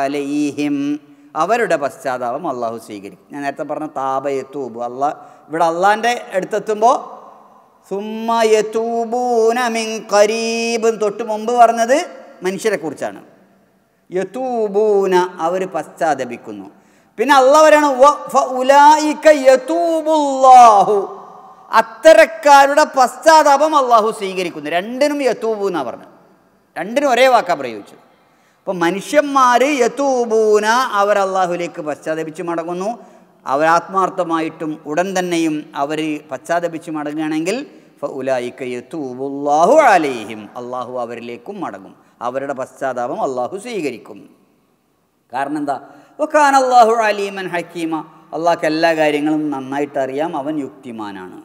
അലൈഹിം അവരുടെ പശ്ചാത്താപം അള്ളാഹു സ്വീകരിക്കും ഞാൻ നേരത്തെ പറഞ്ഞ താപ അള്ളാ ഇവിടെ അള്ളാൻ്റെ അടുത്തെത്തുമ്പോൾ മിൻ തൊട്ട് മുമ്പ് പറഞ്ഞത് മനുഷ്യരെക്കുറിച്ചാണ് യത്തൂബൂന അവർ പശ്ചാത്തപിക്കുന്നു പിന്നെ അള്ള പറയാണ് അത്തരക്കാരുടെ പശ്ചാത്താപം അള്ളാഹു സ്വീകരിക്കുന്നു രണ്ടിനും യത്തൂബു എന്നാണ് പറഞ്ഞത് രണ്ടിനും ഒരേ വാക്കാ പ്രയോഗിച്ചു അപ്പോൾ മനുഷ്യന്മാർ യത്തൂബൂന അവർ അള്ളാഹുലേക്ക് പശ്ചാത്തപിച്ച് മടങ്ങുന്നു അവരാത്മാർത്ഥമായിട്ടും ഉടൻ തന്നെയും അവർ പശ്ചാത്തപിച്ച് മടങ്ങുകയാണെങ്കിൽ ഉലായിക്ക യത്തൂബുല്ലാഹു അലേഹിം അള്ളാഹു അവരിലേക്കും മടങ്ങും അവരുടെ പശ്ചാത്താപം അള്ളാഹു സ്വീകരിക്കും കാരണം എന്താ വക്കാൻ അള്ളാഹു അലീമൻ ഹക്കീമ അള്ളാഹ്ക്ക് എല്ലാ കാര്യങ്ങളും നന്നായിട്ട് അറിയാം അവൻ യുക്തിമാനാണ്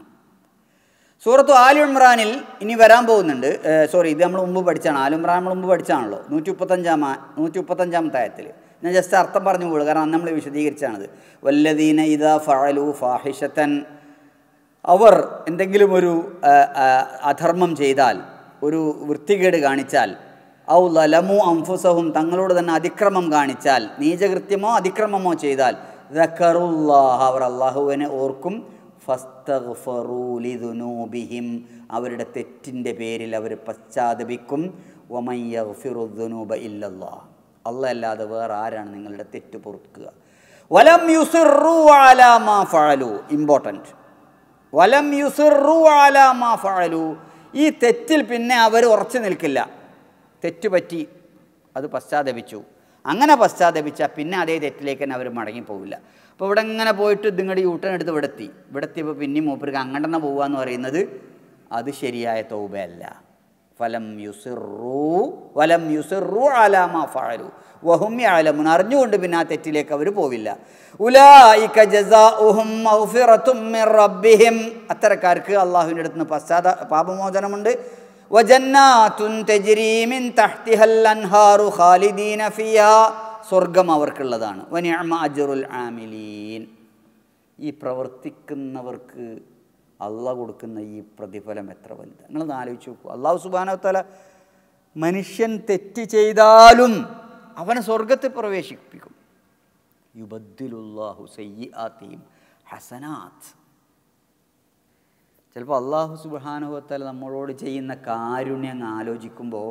സൂറത്തു ആലുംറാനിൽ ഇനി വരാൻ പോകുന്നുണ്ട് സോറി ഇത് നമ്മൾ മുമ്പ് പഠിച്ചാണ് ആലുംറാൻ നമ്മൾ മുമ്പ് പഠിച്ചാണല്ലോ നൂറ്റി മുപ്പത്തഞ്ചാം നൂറ്റി മുപ്പത്തഞ്ചാം തയത്തിൽ ഞാൻ ജസ്റ്റ് അർത്ഥം പറഞ്ഞു പോകുള്ളൂ കാരണം അന്ന് നമ്മൾ വിശദീകരിച്ചാണത് വല്ലദീന ഇദാ ഫഅലു ഫാഹിഷത്തൻ അവർ എന്തെങ്കിലും ഒരു അധർമ്മം ചെയ്താൽ ഒരു വൃത്തികേട് കാണിച്ചാൽ ഔ ലലമു അംഫുസഹും തങ്ങളോട് തന്നെ അതിക്രമം കാണിച്ചാൽ നീചകൃത്യമോ അതിക്രമമോ ചെയ്താൽ ദക്കറുല്ലാഹ അവർ അള്ളാഹുവിനെ ഓർക്കും ഫസ്തഫറൂലിദുനൂബിഹിം അവരുടെ തെറ്റിൻ്റെ പേരിൽ അവർ പശ്ചാത്തപിക്കും വമയ്യഫിറുദ്ദുനൂബ ഇല്ലല്ലാ അല്ല അല്ലാതെ വേറെ ആരാണ് നിങ്ങളുടെ തെറ്റ് പൊറുക്കുക വലം യുസിറു ആലാമാ ഫഴലു ഇമ്പോർട്ടൻറ്റ് വലം യുസിറു ആലാമാ ഫഴലു ഈ തെറ്റിൽ പിന്നെ അവർ ഉറച്ചു നിൽക്കില്ല തെറ്റുപറ്റി അത് പശ്ചാത്തപിച്ചു അങ്ങനെ പശ്ചാത്തപിച്ചാൽ പിന്നെ അതേ തെറ്റിലേക്ക് തന്നെ അവർ മടങ്ങിപ്പോവില്ല അപ്പോൾ ഇവിടെ ഇങ്ങനെ പോയിട്ട് നിങ്ങളുടെ യൂട്ടൺ എടുത്ത് ഇവിടെത്തി ഇവിടെത്തി പിന്നെ പിന്നെയും മൂപ്പർക്ക് തന്നെ പോവുക എന്ന് പറയുന്നത് അത് ശരിയായ തൗബയല്ല ഫലം യുസിറു വലം യുസിറു അലാമ ഫഴലു വഹും അലമുൻ അറിഞ്ഞുകൊണ്ട് പിന്നെ ആ തെറ്റിലേക്ക് അവർ പോവില്ല ഉലായിക്ക അത്തരക്കാർക്ക് അള്ളാഹുവിൻ്റെ അടുത്ത് നിന്ന് പശ്ചാത്ത പാപമോചനമുണ്ട് വജന്നാത്തുൻ ഖാലിദീന ഫിയ സ്വർഗം അവർക്കുള്ളതാണ് ഈ പ്രവർത്തിക്കുന്നവർക്ക് അള്ള കൊടുക്കുന്ന ഈ പ്രതിഫലം എത്ര വലുതാണ് നിങ്ങളൊന്ന് ആലോചിച്ച് നോക്കൂ അള്ളാഹു സുബാനോത്തല മനുഷ്യൻ തെറ്റ് ചെയ്താലും അവനെ സ്വർഗത്തിൽ പ്രവേശിപ്പിക്കും യുബദ്ദിലുല്ലാഹു സയ്യാത്തീം ഹസനാത്ത് ചിലപ്പോൾ അള്ളാഹു സുബാനുഭവത്താൽ നമ്മളോട് ചെയ്യുന്ന കാരുണ്യം ആലോചിക്കുമ്പോൾ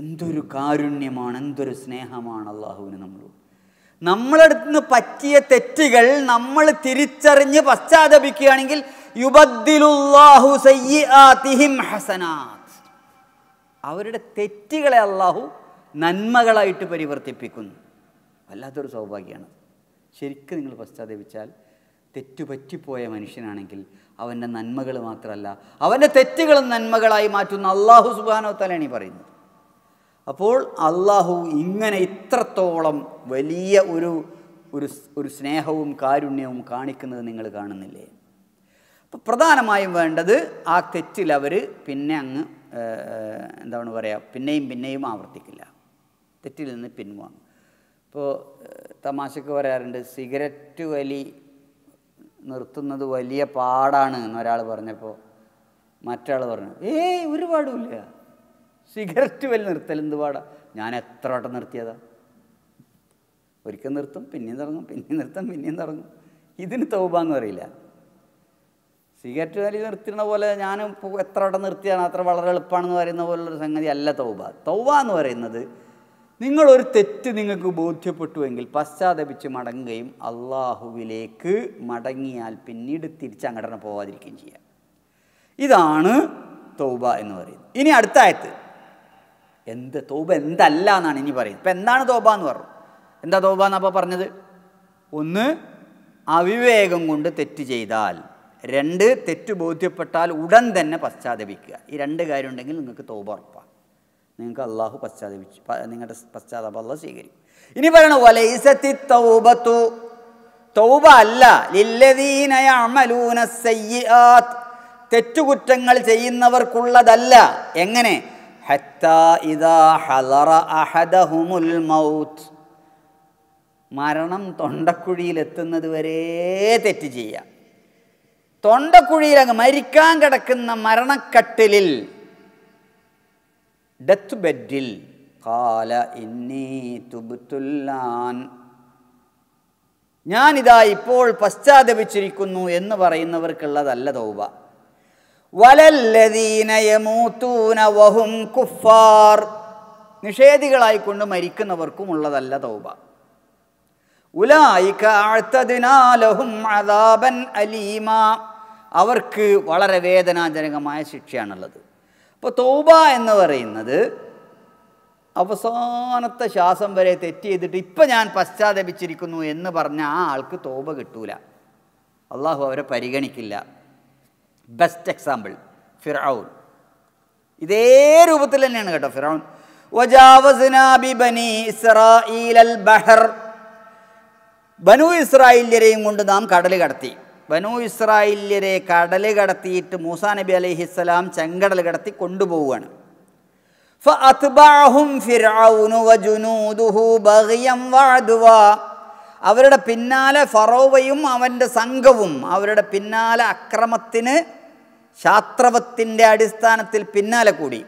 എന്തൊരു കാരുണ്യമാണ് എന്തൊരു സ്നേഹമാണ് അള്ളാഹുവിന് നമ്മളോട് നിന്ന് പറ്റിയ തെറ്റുകൾ നമ്മൾ തിരിച്ചറിഞ്ഞ് പശ്ചാത്തപിക്കുകയാണെങ്കിൽ യുബദ്ദിലുല്ലാഹു സയ്യാതിഹിം ഹസനാത് അവരുടെ തെറ്റുകളെ അള്ളാഹു നന്മകളായിട്ട് പരിവർത്തിപ്പിക്കുന്നു വല്ലാത്തൊരു സൗഭാഗ്യമാണ് ശരിക്കും നിങ്ങൾ പശ്ചാത്തപിച്ചാൽ തെറ്റുപറ്റിപ്പോയ മനുഷ്യനാണെങ്കിൽ അവൻ്റെ നന്മകൾ മാത്രമല്ല അവൻ്റെ തെറ്റുകളും നന്മകളായി മാറ്റുന്ന അള്ളാഹു സുബാനോ തലേണി പറയുന്നത് അപ്പോൾ അള്ളാഹു ഇങ്ങനെ ഇത്രത്തോളം വലിയ ഒരു ഒരു സ്നേഹവും കാരുണ്യവും കാണിക്കുന്നത് നിങ്ങൾ കാണുന്നില്ലേ അപ്പോൾ പ്രധാനമായും വേണ്ടത് ആ തെറ്റിൽ അവർ പിന്നെ അങ്ങ് എന്താണ് പറയുക പിന്നെയും പിന്നെയും ആവർത്തിക്കില്ല തെറ്റിൽ നിന്ന് പിൻവാങ്ങും ഇപ്പോൾ തമാശക്ക് പറയാറുണ്ട് സിഗരറ്റ് വലി നിർത്തുന്നത് വലിയ പാടാണ് എന്നൊരാൾ പറഞ്ഞപ്പോൾ മറ്റാൾ പറഞ്ഞു ഏയ് ഒരു പാടുമില്ല സിഗരറ്റ് വലി നിർത്തൽ എന്ത് പാടാണ് ഞാൻ എത്ര വട്ടം നിർത്തിയതാ ഒരിക്കൽ നിർത്തും പിന്നെയും തുടങ്ങും പിന്നെയും നിർത്തും പിന്നെയും തുടങ്ങും ഇതിന് തൗബാന്ന് പറയില്ല സിഗരറ്റ് വലി നിർത്തുന്ന പോലെ ഞാൻ എത്ര വട്ടം നിർത്തിയാണ് അത്ര വളരെ എളുപ്പമാണെന്ന് പറയുന്ന പോലുള്ളൊരു സംഗതി അല്ല തൗബ തൗബ എന്ന് പറയുന്നത് നിങ്ങളൊരു തെറ്റ് നിങ്ങൾക്ക് ബോധ്യപ്പെട്ടുവെങ്കിൽ പശ്ചാത്തപിച്ച് മടങ്ങുകയും അള്ളാഹുവിലേക്ക് മടങ്ങിയാൽ പിന്നീട് അങ്ങടന പോവാതിരിക്കുകയും ചെയ്യാം ഇതാണ് തൗബ എന്ന് പറയുന്നത് ഇനി അടുത്ത ആയത്ത് എന്ത് തോബ എന്തല്ല എന്നാണ് ഇനി പറയുന്നത് ഇപ്പം എന്താണ് തോബ എന്ന് പറഞ്ഞു എന്താ തോബ എന്നപ്പോൾ പറഞ്ഞത് ഒന്ന് അവിവേകം കൊണ്ട് തെറ്റ് ചെയ്താൽ രണ്ട് തെറ്റ് ബോധ്യപ്പെട്ടാൽ ഉടൻ തന്നെ പശ്ചാത്തപിക്കുക ഈ രണ്ട് കാര്യം ഉണ്ടെങ്കിൽ നിങ്ങൾക്ക് തോബ ഉറപ്പാണ് നിങ്ങൾക്ക് അള്ളാഹു പശ്ചാത്തപിച്ചു നിങ്ങളുടെ പശ്ചാത്താപം അള്ളാഹ് സ്വീകരിക്കും ഇനി പറയണ വലൈസത്തി തൗബത്തു തൗബ അല്ല ലില്ലദീനയമലൂന സയ്യാത്ത് തെറ്റുകുറ്റങ്ങൾ ചെയ്യുന്നവർക്കുള്ളതല്ല എങ്ങനെ മരണം തൊണ്ടക്കുഴിയിലെത്തുന്നത് വരെ തെറ്റ് ചെയ്യുക തൊണ്ടക്കുഴിയിലങ്ങ് മരിക്കാൻ കിടക്കുന്ന മരണക്കട്ടിലിൽ ഡെത്ത് ബെഡിൽ കാല ഇന്നി തുബുത്തുല്ലാൻ ഞാനിതാ ഇപ്പോൾ പശ്ചാത്തപിച്ചിരിക്കുന്നു എന്ന് പറയുന്നവർക്കുള്ളതല്ല തൗബ വലല്ലദീനയമൂത്തൂന വഹും കുഫാർ നിഷേധികളായിക്കൊണ്ട് മരിക്കുന്നവർക്കും ഉള്ളതല്ല തൗബ ഉലായിക്കും അതാപൻ അലീമ അവർക്ക് വളരെ വേദനാജനകമായ ശിക്ഷയാണുള്ളത് അപ്പോൾ തൗബ എന്ന് പറയുന്നത് അവസാനത്തെ ശ്വാസം വരെ തെറ്റ് ചെയ്തിട്ട് ഇപ്പം ഞാൻ പശ്ചാത്തപിച്ചിരിക്കുന്നു എന്ന് പറഞ്ഞ ആ ആൾക്ക് തോപ കിട്ടൂല അള്ളാഹു അവരെ പരിഗണിക്കില്ല ബെസ്റ്റ് എക്സാമ്പിൾ ഫിറൌൻ ഇതേ രൂപത്തിൽ തന്നെയാണ് കേട്ടോ ഫിറൌൻ ബനു ഇസ്രായേലിയരെയും കൊണ്ട് നാം കടല് കടത്തി ബനു ഇസ്രായേല്യരെ കടൽ കടത്തിയിട്ട് മൂസാ നബി അലൈഹിസ്സലാം ചെങ്കടൽ കടത്തി കൊണ്ടുപോവുകയാണ് അവരുടെ പിന്നാലെ ഫറോവയും അവൻ്റെ സംഘവും അവരുടെ പിന്നാലെ അക്രമത്തിന് ശാസ്ത്രവത്തിൻ്റെ അടിസ്ഥാനത്തിൽ പിന്നാലെ കൂടി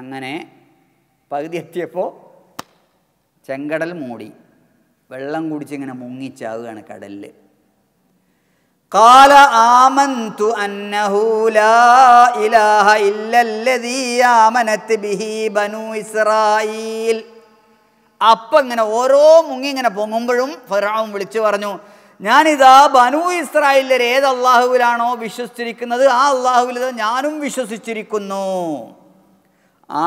അങ്ങനെ പകുതി എത്തിയപ്പോൾ ചെങ്കടൽ മൂടി വെള്ളം കുടിച്ചിങ്ങനെ മുങ്ങിച്ചാവുകയാണ് കടലിൽ കാല ആമന്തു ഇലാഹ ആമനത്ത് ബിഹി ബനു ഇസ്രായീൽ അപ്പം ഇങ്ങനെ ഓരോ മുങ്ങി ഇങ്ങനെ പൊങ്ങുമ്പോഴും ഫറാവും വിളിച്ചു പറഞ്ഞു ഞാനിതാ ബനു ഇസ്രായേലിൽ ഏത് അള്ളാഹുവിലാണോ വിശ്വസിച്ചിരിക്കുന്നത് ആ അള്ളാഹുവിൽ ഞാനും വിശ്വസിച്ചിരിക്കുന്നു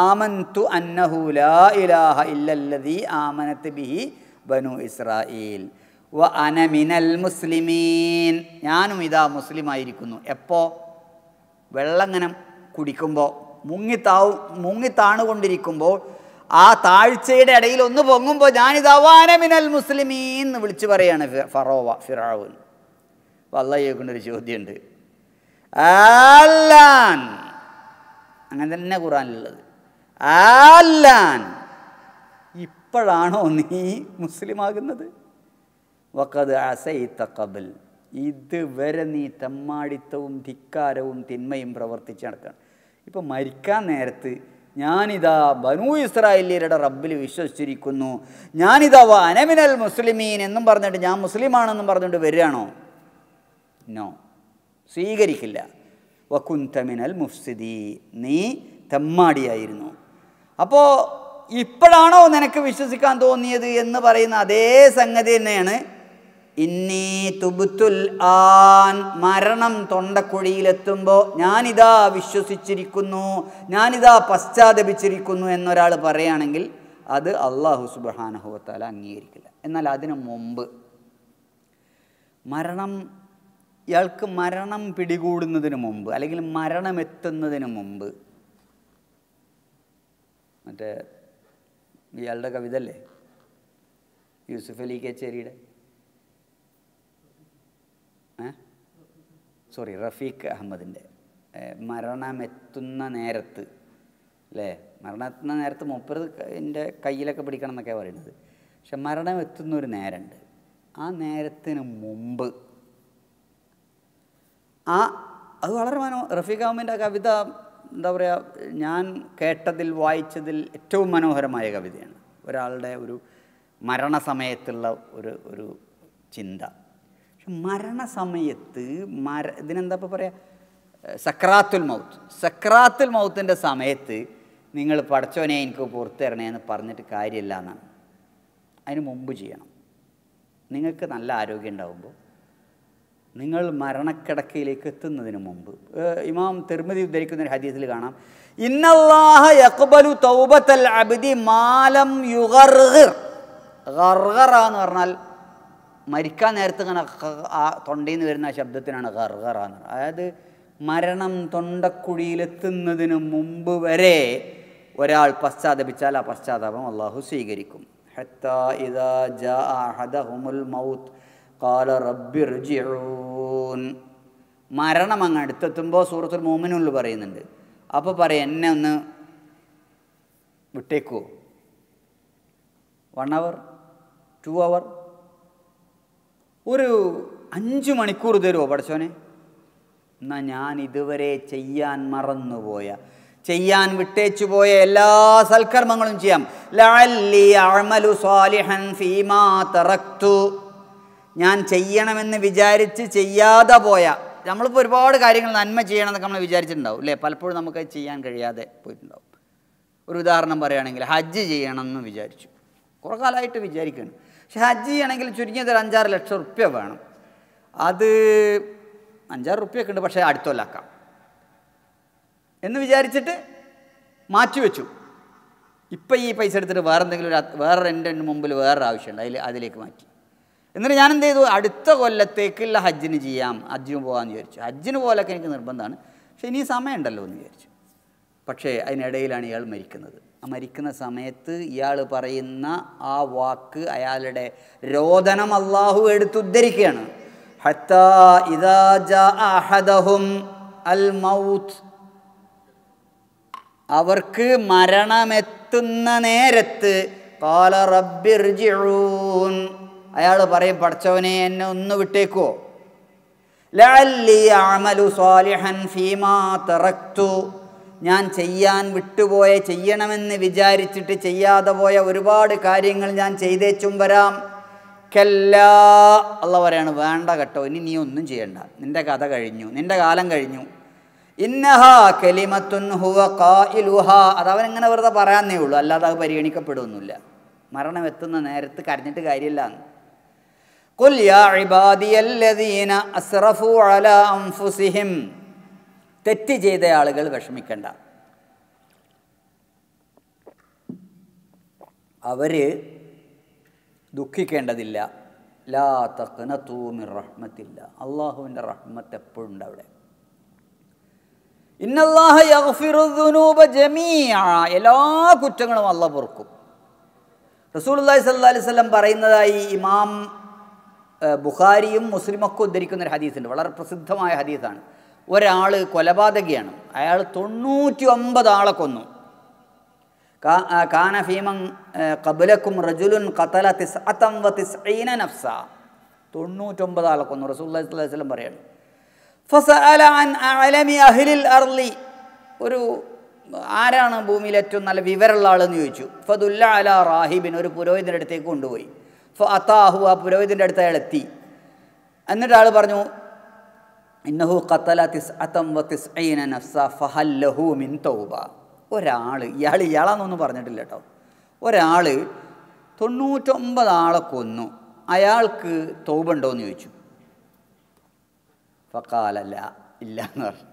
ആമന്തു അന്നഹുല ഇലാഹ ഇല്ലല്ലതി ആമനത്ത് ബിഹി ബനു ഇസ്രായേൽ വ അനമിനൽ മുസ്ലിമീൻ ഞാനും ഇതാ മുസ്ലിമായിരിക്കുന്നു എപ്പോൾ വെള്ളങ്ങനെ കുടിക്കുമ്പോൾ മുങ്ങിത്താവും മുങ്ങിത്താണുകൊണ്ടിരിക്കുമ്പോൾ ആ താഴ്ചയുടെ ഇടയിൽ ഒന്ന് പൊങ്ങുമ്പോൾ ഞാനിതാ വാനമിനൽ മുസ്ലിമീൻ എന്ന് വിളിച്ചു പറയാണ് ഫറോവ ഫിറാവുൻ വള്ളയേക്കൊണ്ടൊരു ചോദ്യമുണ്ട് അങ്ങനെ തന്നെ ഖുറാനിലുള്ളത് ആല്ലാൻ അപ്പോഴാണോ നീ മുസ്ലിമാകുന്നത് വക്കത് അസൈത്ത കബൽ ഇതുവരെ നീ തമ്മാടിത്തവും ധിക്കാരവും തിന്മയും പ്രവർത്തിച്ച് നടക്കണം ഇപ്പം മരിക്കാൻ നേരത്ത് ഞാനിതാ ബനു ഇസ്രായേലിയരുടെ റബ്ബിൽ വിശ്വസിച്ചിരിക്കുന്നു ഞാനിതാ അനമിനൽ മുസ്ലിമീൻ എന്നും പറഞ്ഞിട്ട് ഞാൻ മുസ്ലിമാണെന്നും പറഞ്ഞിട്ട് വരികയാണോ നോ സ്വീകരിക്കില്ല വക്കുന്തമിനൽ മുഫ്സിദി നീ തെമ്മാടിയായിരുന്നു അപ്പോൾ ഇപ്പോഴാണോ നിനക്ക് വിശ്വസിക്കാൻ തോന്നിയത് എന്ന് പറയുന്ന അതേ സംഗതി തന്നെയാണ് ഇന്നി തുബുത്തുൽ ആൻ മരണം തൊണ്ടക്കുഴിയിലെത്തുമ്പോൾ ഞാനിതാ വിശ്വസിച്ചിരിക്കുന്നു ഞാനിതാ പശ്ചാത്തപിച്ചിരിക്കുന്നു എന്നൊരാൾ പറയുകയാണെങ്കിൽ അത് അള്ളാഹു സുബാനഹുവത്താല അംഗീകരിക്കില്ല എന്നാൽ അതിനു മുമ്പ് മരണം ഇയാൾക്ക് മരണം പിടികൂടുന്നതിന് മുമ്പ് അല്ലെങ്കിൽ മരണമെത്തുന്നതിന് മുമ്പ് മറ്റേ ഇയാളുടെ കവിത അല്ലേ യൂസുഫ് അലി കച്ചേരിയുടെ സോറി റഫീഖ് അഹമ്മദിൻ്റെ മരണമെത്തുന്ന നേരത്ത് അല്ലേ മരണമെത്തുന്ന നേരത്ത് മുപ്പത് എൻ്റെ കയ്യിലൊക്കെ പിടിക്കണം എന്നൊക്കെ പറയുന്നത് പക്ഷെ മരണം എത്തുന്ന ഒരു നേരമുണ്ട് ആ നേരത്തിന് മുമ്പ് ആ അത് വളരെ മനോ റഫീഖ് അഹമ്മദിൻ്റെ കവിത എന്താ പറയുക ഞാൻ കേട്ടതിൽ വായിച്ചതിൽ ഏറ്റവും മനോഹരമായ കവിതയാണ് ഒരാളുടെ ഒരു മരണസമയത്തുള്ള ഒരു ഒരു ചിന്ത പക്ഷെ മരണസമയത്ത് മര ഇതിനെന്താ ഇപ്പോൾ പറയുക സക്രാത്തുൽ മൗത്ത് സക്രാത്തുൽ മൗത്തിൻ്റെ സമയത്ത് നിങ്ങൾ പടച്ചോനെ എനിക്ക് പുറത്തു പറഞ്ഞിട്ട് കാര്യമില്ല എന്നാണ് അതിന് മുമ്പ് ചെയ്യണം നിങ്ങൾക്ക് നല്ല ആരോഗ്യം ഉണ്ടാകുമ്പോൾ നിങ്ങൾ മരണക്കിടക്കയിലേക്ക് എത്തുന്നതിന് മുമ്പ് ഇമാം തിരുമതി ഉദ്ധരിക്കുന്ന ഒരു ഹദീസിൽ കാണാം ഇന്നല്ലാഹ യക്ബലു തൗബത്തൽ അബിദി മാലം ഗർഗറ എന്ന് പറഞ്ഞാൽ മരിക്കാൻ നേരത്തെ ഇങ്ങനെ ആ തൊണ്ടയിൽ നിന്ന് വരുന്ന ശബ്ദത്തിനാണ് ഗർഗറ എന്ന് അതായത് മരണം തൊണ്ടക്കുഴിയിലെത്തുന്നതിന് മുമ്പ് വരെ ഒരാൾ പശ്ചാത്തപിച്ചാൽ ആ പശ്ചാത്താപം അള്ളാഹു സ്വീകരിക്കും ഹത്താ ഇദാ ജാ മൗത്ത് കാല റബ്ബി റുജിഊൻ മരണം അങ്ങ് അടുത്തെത്തുമ്പോൾ സൂറത്തുൽ മോമിനുള്ളിൽ പറയുന്നുണ്ട് അപ്പോൾ പറയും എന്നെ ഒന്ന് വിട്ടേക്കുമോ വൺ അവർ ടു അവർ ഒരു അഞ്ച് മണിക്കൂർ തരുമോ പഠിച്ചോനെ എന്നാൽ ഞാൻ ഇതുവരെ ചെയ്യാൻ മറന്നുപോയ ചെയ്യാൻ വിട്ടേച്ചു പോയ എല്ലാ സൽക്കർമ്മങ്ങളും ചെയ്യാം ലാലി അഴമലു സ്വാലിഹൻ ഫീമാ തറക്തു ഞാൻ ചെയ്യണമെന്ന് വിചാരിച്ച് ചെയ്യാതെ പോയ നമ്മളിപ്പോൾ ഒരുപാട് കാര്യങ്ങൾ നന്മ ചെയ്യണമെന്നൊക്കെ നമ്മൾ വിചാരിച്ചിട്ടുണ്ടാവും അല്ലേ പലപ്പോഴും നമുക്ക് ചെയ്യാൻ കഴിയാതെ പോയിട്ടുണ്ടാവും ഒരു ഉദാഹരണം പറയുകയാണെങ്കിൽ ഹജ്ജ് ചെയ്യണമെന്ന് വിചാരിച്ചു കുറേ കാലമായിട്ട് വിചാരിക്കുകയാണ് പക്ഷേ ഹജ്ജ് ചെയ്യണമെങ്കിൽ ചുരുങ്ങിയത് ഒരു അഞ്ചാറ് ലക്ഷം റുപ്യ വേണം അത് അഞ്ചാറ് ഒക്കെ ഉണ്ട് പക്ഷേ അടുത്തൊല്ലാക്കാം എന്ന് വിചാരിച്ചിട്ട് മാറ്റിവെച്ചു ഇപ്പം ഈ പൈസ എടുത്തിട്ട് വേറെ എന്തെങ്കിലും ഒരു വേറെ എൻ്റെ മുമ്പിൽ വേറൊരു ആവശ്യമുണ്ട് അതിൽ അതിലേക്ക് മാറ്റി എന്നിട്ട് ഞാൻ എന്ത് ചെയ്തു അടുത്ത കൊല്ലത്തേക്കുള്ള ഹജ്ജിന് ചെയ്യാം ഹജ്ജിന് പോകാമെന്ന് വിചാരിച്ചു ഹജ്ജിന് പോകലൊക്കെ എനിക്ക് നിർബന്ധമാണ് പക്ഷെ ഇനി സമയമുണ്ടല്ലോ എന്ന് വിചാരിച്ചു പക്ഷേ അതിനിടയിലാണ് ഇയാൾ മരിക്കുന്നത് ആ മരിക്കുന്ന സമയത്ത് ഇയാൾ പറയുന്ന ആ വാക്ക് അയാളുടെ രോദനം അള്ളാഹു എടുത്തുദ്ധരിക്കുകയാണ് അവർക്ക് മരണമെത്തുന്ന നേരത്ത് കാല റബ്ബിർജിഊൻ അയാൾ പറയും പഠിച്ചവനെ എന്നെ ഒന്ന് വിട്ടേക്കോ ഞാൻ ചെയ്യാൻ വിട്ടുപോയ ചെയ്യണമെന്ന് വിചാരിച്ചിട്ട് ചെയ്യാതെ പോയ ഒരുപാട് കാര്യങ്ങൾ ഞാൻ ചെയ്തേച്ചും വരാം കെല്ലാ അല്ല പറയാണ് വേണ്ട കേട്ടോ ഇനി നീ ഒന്നും ചെയ്യണ്ട നിന്റെ കഥ കഴിഞ്ഞു നിന്റെ കാലം കഴിഞ്ഞു ഇന്നഹ കലിമത്തുൻ ഹുവ കായിലുഹ അത് അവനിങ്ങനെ വെറുതെ പറയാന്നേ ഉള്ളൂ അല്ലാതെ അത് പരിഗണിക്കപ്പെടുമൊന്നുമില്ല മരണം എത്തുന്ന നേരത്ത് കരഞ്ഞിട്ട് കാര്യമില്ല എന്ന് قل തെറ്റ് ചെയ്ത ആളുകൾ വിഷമിക്കണ്ട അവര് ദുഃഖിക്കേണ്ടതില്ല ലാ തക്കന തൂമി റഹ്മത്തില്ല അള്ളാഹുവിൻ്റെ റഹ്മത്ത് എപ്പോഴും ഉണ്ട് അവിടെ ഇന്നല്ലാഹുനൂപ ജമീഅ എല്ലാ കുറ്റങ്ങളും അള്ളാഹു പൊറുക്കും റസൂൽ സ്വല്ലല്ലാഹി അലൈഹി വസല്ലം പറയുന്നതായി ഇമാം ബുഖാരിയും മുസ്ലിമൊക്കെ ഉദ്ധരിക്കുന്ന ഒരു ഹദീസുണ്ട് വളരെ പ്രസിദ്ധമായ ഹദീസാണ് ഒരാൾ കൊലപാതകയാണ് അയാൾ തൊണ്ണൂറ്റി ഒമ്പത് ആളെ കൊന്നു കാന ഫീമം കബുലക്കും റജുലുൻ കത്തല തിസ് അതം വ തിസ്ഈന നഫ്സ തൊണ്ണൂറ്റൊമ്പത് ആളെ കൊന്നു റസൂല്ലം പറയുന്നു പറയാണ് ഫസഅല അൻ അലമി അഹ്ലിൽ അർലി ഒരു ആരാണ് ഭൂമിയിൽ ഏറ്റവും നല്ല വിവരമുള്ള ആളെന്ന് ചോദിച്ചു ഫതുല്ല അല റാഹിബിൻ ഒരു പുരോഹിതൻ്റെ അടുത്തേക്ക് കൊണ്ടുപോയി അത്താഹു ആ പുരോഹിതൻ്റെ അടുത്ത് അയാൾ എത്തി എന്നിട്ട് ആൾ പറഞ്ഞു ഇന്നഹു കത്തല തിസ് അതം വ ഫഹല്ലഹു മിൻ തൗബ ഒരാൾ ഇയാൾ ഇയാളാന്നൊന്നും പറഞ്ഞിട്ടില്ല കേട്ടോ ഒരാൾ തൊണ്ണൂറ്റൊമ്പത് ആളെ കൊന്നു അയാൾക്ക് തൗബുണ്ടോ എന്ന് ചോദിച്ചു ഫക്കാലല്ല ഇല്ല എന്ന് പറഞ്ഞു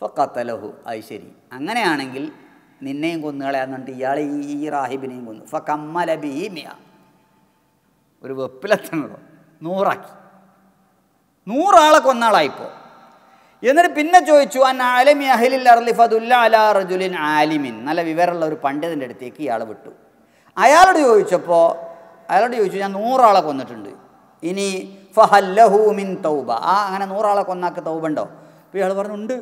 ഫക്കത്തലഹു അത് ശരി അങ്ങനെയാണെങ്കിൽ നിന്നെയും കൊന്നുകളയാന്നുണ്ട് ഇയാൾ ഈ റാഹിബിനെയും കൊന്നു ഫക്കമ്മലബീമിയ ഒരു വെപ്പിലെത്തണോ നൂറാക്കി നൂറാളെ കൊന്നാളായിപ്പോ എന്നിട്ട് പിന്നെ ചോദിച്ചു അൻ ആലിമി അഹലിൽ അർലിഫദുല്ല അലാ റജുലിൻ ആലിമിൻ നല്ല വിവരമുള്ള ഒരു പണ്ഡിതൻ്റെ അടുത്തേക്ക് ഇയാൾ വിട്ടു അയാളോട് ചോദിച്ചപ്പോൾ അയാളോട് ചോദിച്ചു ഞാൻ നൂറാളെ കൊന്നിട്ടുണ്ട് ഇനി ഫഹല്ലഹു മിൻ തൗബ ആ അങ്ങനെ നൂറാളെ കൊന്നാക്ക് തൗബുണ്ടോ അപ്പോൾ ഇയാൾ പറഞ്ഞുണ്ട്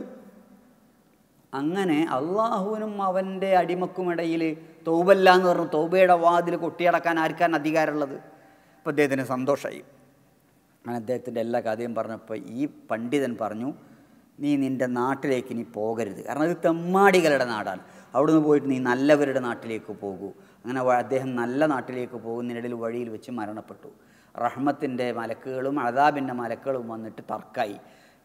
അങ്ങനെ അള്ളാഹുവിനും അവൻ്റെ അടിമക്കും തൗബല്ല എന്ന് പറഞ്ഞു തൗബയുടെ വാതിൽ കൊട്ടിയടക്കാൻ ആർക്കാണ് അധികാരമുള്ളത് അപ്പോൾ അദ്ദേഹത്തിന് സന്തോഷമായി അങ്ങനെ അദ്ദേഹത്തിൻ്റെ എല്ലാ കഥയും പറഞ്ഞപ്പോൾ ഈ പണ്ഡിതൻ പറഞ്ഞു നീ നിൻ്റെ നാട്ടിലേക്ക് ഇനി പോകരുത് കാരണം അത് തെമ്മാടികളുടെ നാടാണ് അവിടുന്ന് പോയിട്ട് നീ നല്ലവരുടെ നാട്ടിലേക്ക് പോകൂ അങ്ങനെ അദ്ദേഹം നല്ല നാട്ടിലേക്ക് പോകുന്നതിനിടയിൽ വഴിയിൽ വെച്ച് മരണപ്പെട്ടു റഹ്മത്തിൻ്റെ മലക്കുകളും അതാബിൻ്റെ മലക്കുകളും വന്നിട്ട് തർക്കായി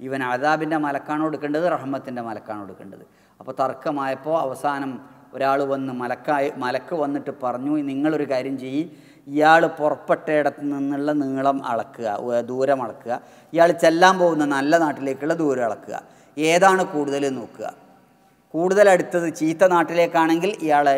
ഇവൻ അതാബിൻ്റെ മലക്കാണ് കൊടുക്കേണ്ടത് റഹ്മത്തിൻ്റെ മലക്കാണ് കൊടുക്കേണ്ടത് അപ്പോൾ തർക്കമായപ്പോൾ അവസാനം ഒരാൾ വന്ന് മലക്കായി മലക്ക് വന്നിട്ട് പറഞ്ഞു നിങ്ങളൊരു കാര്യം ചെയ്യും ഇയാൾ പുറപ്പെട്ടയിടത്ത് നിന്നുള്ള നീളം അളക്കുക ദൂരം അളക്കുക ഇയാൾ ചെല്ലാൻ പോകുന്ന നല്ല നാട്ടിലേക്കുള്ള ദൂരം അളക്കുക ഏതാണ് കൂടുതൽ നോക്കുക കൂടുതൽ അടുത്തത് ചീത്ത നാട്ടിലേക്കാണെങ്കിൽ ഇയാളെ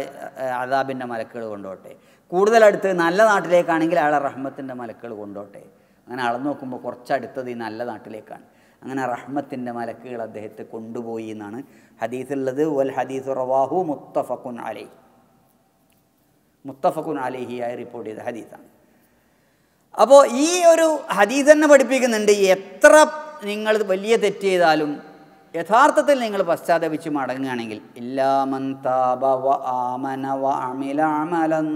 അതാബിൻ്റെ മലക്കുകൾ കൊണ്ടോട്ടെ കൂടുതൽ അടുത്ത് നല്ല നാട്ടിലേക്കാണെങ്കിൽ അയാളെ റഹ്മത്തിൻ്റെ മലക്കുകൾ കൊണ്ടോട്ടെ അങ്ങനെ അളന്നു നോക്കുമ്പോൾ കുറച്ചടുത്തത് ഈ നല്ല നാട്ടിലേക്കാണ് അങ്ങനെ റഹ്മത്തിൻ്റെ മലക്കുകൾ അദ്ദേഹത്തെ കൊണ്ടുപോയി എന്നാണ് ഹദീസുള്ളത് വൽ ഹദീസ് റവാഹു മുത്തഫക്കുൻ അലൈ മുത്തഫക്കുൻ അലിഹിയായി റിപ്പോർട്ട് ചെയ്ത ഹദീസാണ് അപ്പോൾ ഈ ഒരു ഹദീസ് തന്നെ പഠിപ്പിക്കുന്നുണ്ട് എത്ര നിങ്ങൾ വലിയ തെറ്റ് ചെയ്താലും യഥാർത്ഥത്തിൽ നിങ്ങൾ പശ്ചാത്തപിച്ച് മടങ്ങുകയാണെങ്കിൽ ഇല്ലാമന്താബവ ആമനവ വ ആമന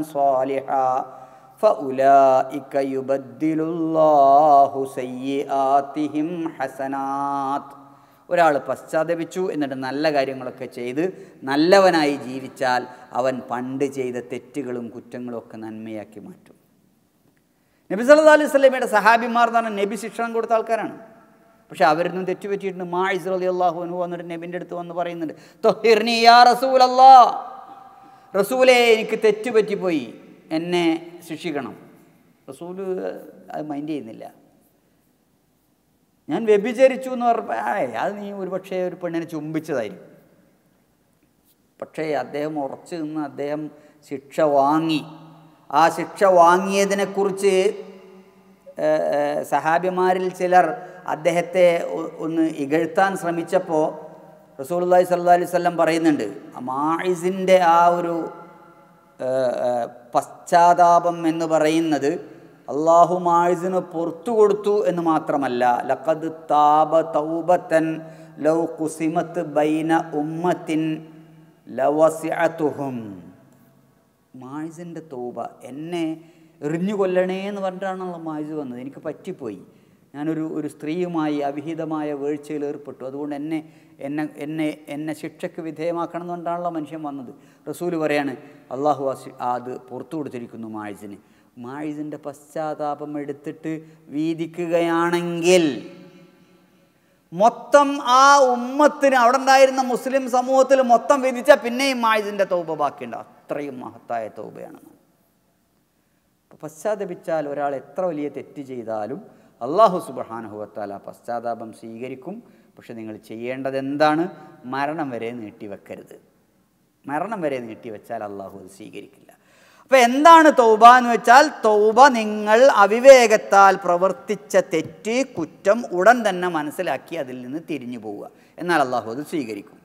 വ ഒരാൾ പശ്ചാത്തപിച്ചു എന്നിട്ട് നല്ല കാര്യങ്ങളൊക്കെ ചെയ്ത് നല്ലവനായി ജീവിച്ചാൽ അവൻ പണ്ട് ചെയ്ത തെറ്റുകളും കുറ്റങ്ങളും ഒക്കെ നന്മയാക്കി മാറ്റും നബി സല്ലാ അലൈഹി സ്വലമിയുടെ സഹാബിമാർ എന്ന് പറഞ്ഞാൽ നബി ശിക്ഷണം കൊടുത്ത ആൾക്കാരാണ് പക്ഷെ അവരൊന്നും തെറ്റുപറ്റിയിട്ടുണ്ട് മാ ഇസ് അള്ളാഹു അനു വന്നിട്ട് നബിൻ്റെ അടുത്ത് വന്ന് പറയുന്നുണ്ട് തൊഹിർനി യാ റസൂലെ എനിക്ക് തെറ്റുപറ്റിപ്പോയി എന്നെ ശിക്ഷിക്കണം റസൂല് അത് മൈൻഡ് ചെയ്യുന്നില്ല ഞാൻ വ്യഭിചരിച്ചു എന്ന് പറഞ്ഞ അത് നീ ഒരുപക്ഷെ ഒരു പെണ്ണിനെ ചുംബിച്ചതായിരിക്കും പക്ഷേ അദ്ദേഹം ഉറച്ചു നിന്ന് അദ്ദേഹം ശിക്ഷ വാങ്ങി ആ ശിക്ഷ വാങ്ങിയതിനെക്കുറിച്ച് സഹാബിമാരിൽ ചിലർ അദ്ദേഹത്തെ ഒന്ന് ഇകഴ്ത്താൻ ശ്രമിച്ചപ്പോൾ റസൂൽല്ലാഹി സല്ലാ അലൈഹി സ്വല്ലം പറയുന്നുണ്ട് മാഴിസിൻ്റെ ആ ഒരു പശ്ചാത്താപം എന്ന് പറയുന്നത് അള്ളാഹു മാഴ്സിന് പുറത്തു കൊടുത്തു എന്ന് മാത്രമല്ല ലഖദ് താബ തൗബത്തൻ ലൗ കുസിമത്ത് ബൈന ഉമ്മത്തിൻ ലവസിഅത്തുഹും മാഴ്സിൻ്റെ തൗബ എന്നെ എറിഞ്ഞു കൊല്ലണേ എന്ന് പറഞ്ഞിട്ടാണല്ലോ മാഴ്സ് വന്നത് എനിക്ക് പറ്റിപ്പോയി ഞാനൊരു ഒരു സ്ത്രീയുമായി അവിഹിതമായ വീഴ്ചയിൽ ഏർപ്പെട്ടു അതുകൊണ്ട് എന്നെ എന്നെ എന്നെ എന്നെ ശിക്ഷയ്ക്ക് വിധേയമാക്കണം എന്നുകൊണ്ടാണല്ലോ മനുഷ്യൻ വന്നത് റസൂൽ പറയാണ് അള്ളാഹു അത് പുറത്തു കൊടുത്തിരിക്കുന്നു മാഴ്സിന് മാഴിതിൻ്റെ പശ്ചാത്താപം എടുത്തിട്ട് വീതിക്കുകയാണെങ്കിൽ മൊത്തം ആ ഉമ്മത്തിന് അവിടെ ഉണ്ടായിരുന്ന മുസ്ലിം സമൂഹത്തിൽ മൊത്തം വിധിച്ചാൽ പിന്നെയും മായിസിൻ്റെ തൗബ ബാക്കിയുണ്ട് അത്രയും മഹത്തായ തൗബയാണ് പശ്ചാത്തപിച്ചാൽ ഒരാൾ എത്ര വലിയ തെറ്റ് ചെയ്താലും അള്ളാഹു സുബഹാനുഹുവത്താൽ ആ പശ്ചാത്താപം സ്വീകരിക്കും പക്ഷെ നിങ്ങൾ ചെയ്യേണ്ടത് എന്താണ് മരണം വരെ നീട്ടിവെക്കരുത് മരണം വരെ നീട്ടിവെച്ചാൽ അള്ളാഹു അത് സ്വീകരിക്കില്ല ഇപ്പം എന്താണ് തൗബ എന്ന് വെച്ചാൽ തൗബ നിങ്ങൾ അവിവേകത്താൽ പ്രവർത്തിച്ച തെറ്റ് കുറ്റം ഉടൻ തന്നെ മനസ്സിലാക്കി അതിൽ നിന്ന് തിരിഞ്ഞു പോവുക എന്നാൽ അള്ളാഹു അത് സ്വീകരിക്കും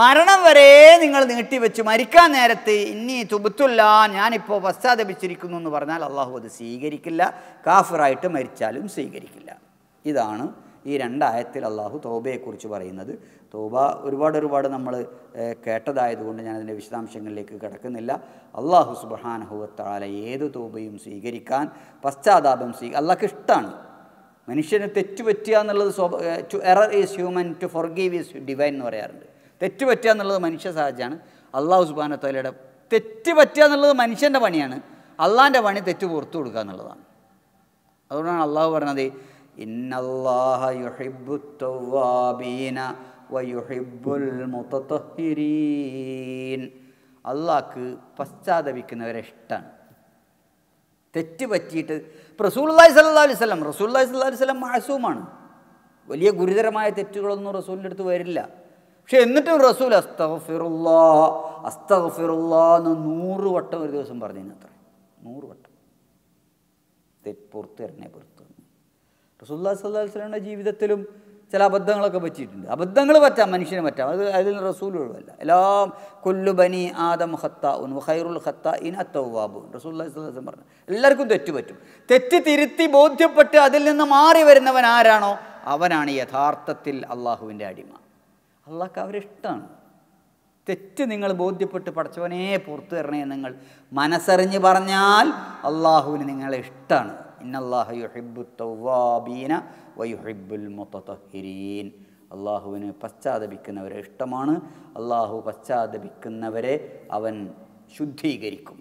മരണം വരെ നിങ്ങൾ നീട്ടിവെച്ച് മരിക്കാൻ നേരത്ത് ഇനി തുബത്തുല്ല ഞാനിപ്പോൾ പശ്ചാത്തപിച്ചിരിക്കുന്നു എന്ന് പറഞ്ഞാൽ അള്ളാഹു അത് സ്വീകരിക്കില്ല കാഫിറായിട്ട് മരിച്ചാലും സ്വീകരിക്കില്ല ഇതാണ് ഈ രണ്ടായത്തിൽ അള്ളാഹു തോബയെക്കുറിച്ച് പറയുന്നത് തോബ ഒരുപാട് ഒരുപാട് നമ്മൾ കേട്ടതായതുകൊണ്ട് ഞാനതിൻ്റെ വിശദാംശങ്ങളിലേക്ക് കിടക്കുന്നില്ല അള്ളാഹു സുബഹാനഹുവത്താല ഏത് തോബയും സ്വീകരിക്കാൻ പശ്ചാത്താപം സ്വീ അള്ളാഹ്ക്ക് ഇഷ്ടമാണ് മനുഷ്യന് തെറ്റുപറ്റുക എന്നുള്ളത് to error is human to give is divine എന്ന് പറയാറുണ്ട് തെറ്റുപറ്റുക എന്നുള്ളത് മനുഷ്യ സഹജമാണ് അള്ളാഹു സുബാനത്തോലയുടെ തെറ്റ് പറ്റുക എന്നുള്ളത് മനുഷ്യൻ്റെ പണിയാണ് അള്ളാൻ്റെ പണി തെറ്റ് പുറത്തു കൊടുക്കുക എന്നുള്ളതാണ് അതുകൊണ്ടാണ് അള്ളാഹു പറഞ്ഞത് അള്ളാക്ക് പശ്ചാത്തപിക്കുന്നവരെ ഇഷ്ടമാണ് തെറ്റ് പറ്റിയിട്ട് ഇപ്പോൾ റസൂല്ലാഹി സല്ലാ അലൈഹി സ്വലം റസൂല്ലാഹി സല്ലാ അലൈഹി സ്വലം മാസൂമാണ് വലിയ ഗുരുതരമായ തെറ്റുകളൊന്നും റസൂലിൻ്റെ അടുത്ത് വരില്ല പക്ഷെ എന്നിട്ടും റസൂൽ അസ്തഫിറുല്ലാ അസ്തഫിറുല്ലാ എന്ന് നൂറ് വട്ടം ഒരു ദിവസം പറഞ്ഞു അത്ര നൂറ് വട്ടം തെറ്റ് പുറത്തു തരണേ പുറത്ത് റസൂല്ലാ സല്ലാ വസ്ലമിൻ്റെ ജീവിതത്തിലും ചില അബദ്ധങ്ങളൊക്കെ പറ്റിയിട്ടുണ്ട് അബദ്ധങ്ങൾ പറ്റാം മനുഷ്യന് പറ്റാം അത് അതിൽ റസൂലുകളല്ല എല്ലാം കൊല്ലു ബനി ആദം ഹത്ത ഉൻ ഹൈറുൽ ഹത്ത ഇൻ അത്തവാബു റസൂല്ലാ വസ്ലം പറഞ്ഞു എല്ലാവർക്കും തെറ്റ് പറ്റും തെറ്റ് തിരുത്തി ബോധ്യപ്പെട്ട് അതിൽ നിന്ന് മാറി വരുന്നവൻ ആരാണോ അവനാണ് യഥാർത്ഥത്തിൽ അള്ളാഹുവിൻ്റെ അടിമ അള്ളാഹ്ക്ക് അവരിഷ്ടമാണ് തെറ്റ് നിങ്ങൾ ബോധ്യപ്പെട്ട് പഠിച്ചവനെ പുറത്തു തരണേ നിങ്ങൾ മനസ്സറിഞ്ഞ് പറഞ്ഞാൽ അള്ളാഹുവിന് നിങ്ങളെ ഇഷ്ടമാണ് വ വയുഹിബുൽ മുത്തഹിരീൻ അള്ളാഹുവിന് പശ്ചാത്തപിക്കുന്നവരെ ഇഷ്ടമാണ് അള്ളാഹു പശ്ചാത്തപിക്കുന്നവരെ അവൻ ശുദ്ധീകരിക്കും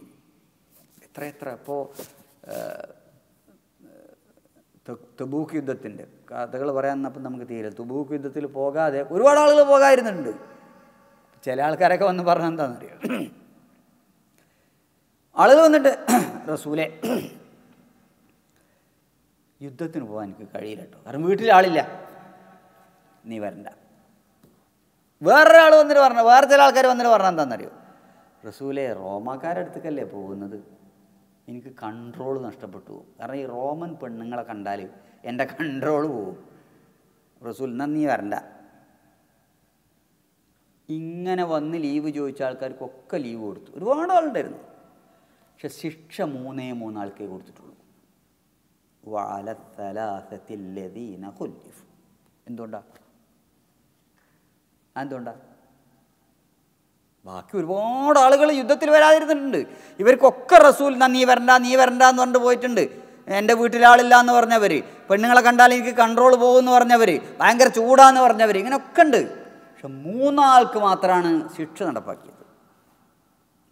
എത്ര എത്ര ഇപ്പോൾ തുബൂക്ക് യുദ്ധത്തിൻ്റെ കഥകൾ പറയാമെന്നപ്പം നമുക്ക് തീരെ തുബൂക്ക് യുദ്ധത്തിൽ പോകാതെ ഒരുപാട് ആളുകൾ പോകാതിരുന്നുണ്ട് ചില ആൾക്കാരൊക്കെ വന്ന് പറഞ്ഞ എന്താണെന്നറിയാം ആളുകൾ വന്നിട്ട് റസൂലെ യുദ്ധത്തിന് പോകാൻ എനിക്ക് കഴിയില്ല കേട്ടോ കാരണം വീട്ടിൽ നീ വരണ്ട വേറൊരാൾ വന്നിട്ട് പറഞ്ഞു വേറെ ചില ആൾക്കാർ വന്നിട്ട് പറഞ്ഞാൽ എന്താണെന്നറിയോ റസൂലെ റോമാക്കാരടുത്തേക്കല്ലേ പോകുന്നത് എനിക്ക് കൺട്രോൾ നഷ്ടപ്പെട്ടു പോകും കാരണം ഈ റോമൻ പെണ്ണുങ്ങളെ കണ്ടാൽ എൻ്റെ കൺട്രോൾ പോകും റസൂൽ എന്നാൽ നീ വരണ്ട ഇങ്ങനെ വന്ന് ലീവ് ചോദിച്ച ആൾക്കാർക്കൊക്കെ ലീവ് കൊടുത്തു ഒരുപാട് ആളുണ്ടായിരുന്നു പക്ഷെ ശിക്ഷ മൂന്നേ മൂന്നാൾക്കേ കൊടുത്തിട്ടുള്ളൂ എന്തുകൊണ്ടാ എന്തുകൊണ്ടാ ബാക്കി ഒരുപാട് ആളുകൾ യുദ്ധത്തിൽ വരാതിരുന്നിട്ടുണ്ട് ഇവർക്കൊക്കെ റസൂൽ എന്നാ നീ വരണ്ട നീ വരണ്ട എന്ന് പറഞ്ഞിട്ട് പോയിട്ടുണ്ട് എൻ്റെ വീട്ടിലാളില്ല എന്ന് പറഞ്ഞവർ പെണ്ണുങ്ങളെ കണ്ടാൽ എനിക്ക് കൺട്രോൾ പോകുമെന്ന് പറഞ്ഞവർ ഭയങ്കര ചൂടാന്ന് പറഞ്ഞവർ ഇങ്ങനെയൊക്കെ ഉണ്ട് പക്ഷെ മൂന്നാൾക്ക് മാത്രമാണ് ശിക്ഷ നടപ്പാക്കിയത്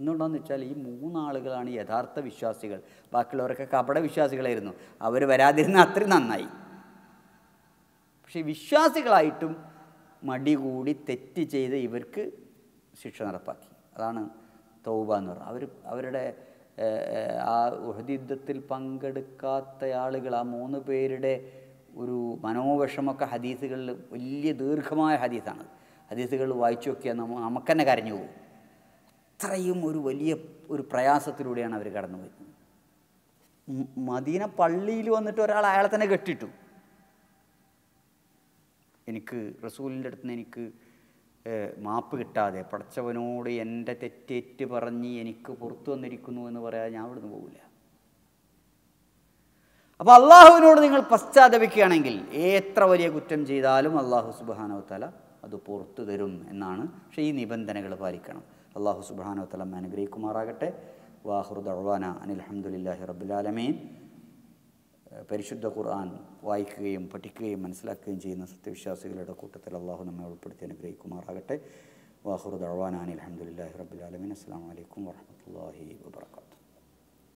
എന്തുകൊണ്ടാന്ന് വെച്ചാൽ ഈ മൂന്നാളുകളാണ് യഥാർത്ഥ വിശ്വാസികൾ ബാക്കിയുള്ളവരൊക്കെ കപട വിശ്വാസികളായിരുന്നു അവർ വരാതിരുന്ന അത്രയും നന്നായി പക്ഷേ വിശ്വാസികളായിട്ടും മടി കൂടി തെറ്റ് ചെയ്ത് ഇവർക്ക് ശിക്ഷ നടപ്പാക്കി അതാണ് തൗബ എന്ന് പറഞ്ഞത് അവർ അവരുടെ ആ യുദ്ധത്തിൽ പങ്കെടുക്കാത്ത ആളുകൾ ആ മൂന്ന് പേരുടെ ഒരു മനോവിഷമൊക്കെ ഹദീസുകളിൽ വലിയ ദീർഘമായ ഹദീസാണ് ഹദീസുകൾ വായിച്ചു നോക്കിയാൽ നമുക്ക് നമുക്ക് തന്നെ കരഞ്ഞു പോകും അത്രയും ഒരു വലിയ ഒരു പ്രയാസത്തിലൂടെയാണ് അവർ കടന്നു വരുന്നത് മദീന പള്ളിയിൽ വന്നിട്ട് ഒരാൾ അയാളെ തന്നെ കെട്ടിട്ടു എനിക്ക് റസൂലിൻ്റെ അടുത്ത് നിന്ന് എനിക്ക് മാപ്പ് കിട്ടാതെ പടച്ചവനോട് എൻ്റെ തെറ്റേറ്റ് പറഞ്ഞ് എനിക്ക് പുറത്തു വന്നിരിക്കുന്നു എന്ന് പറയാൻ ഞാൻ അവിടുന്ന് പോകില്ല അപ്പോൾ അള്ളാഹുവിനോട് നിങ്ങൾ പശ്ചാത്തപിക്കുകയാണെങ്കിൽ എത്ര വലിയ കുറ്റം ചെയ്താലും അള്ളാഹു സുബാനവത്തല അത് പുറത്തു തരും എന്നാണ് പക്ഷേ ഈ നിബന്ധനകൾ പാലിക്കണം അള്ളാഹു സുബാനോ തലം അനുഗ്രഹിക്കുമാറാകട്ടെ വാഹുർദവാന അനിൽഹമുല്ലാഹി റബുലാലമീൻ പരിശുദ്ധ ഖുർആൻ വായിക്കുകയും പഠിക്കുകയും മനസ്സിലാക്കുകയും ചെയ്യുന്ന സത്യവിശ്വാസികളുടെ കൂട്ടത്തിൽ അള്ളാഹു നമ്മെ ഉൾപ്പെടുത്തി അനുഗ്രഹിക്കുമാറാകട്ടെ വാഹുർ ദവാന അനിൽഹമുല്ലാഹി റബുലാലമീൻ അസ്സാം വലൈക്കും വാഹമത്തല്ലാഹി വാത്തു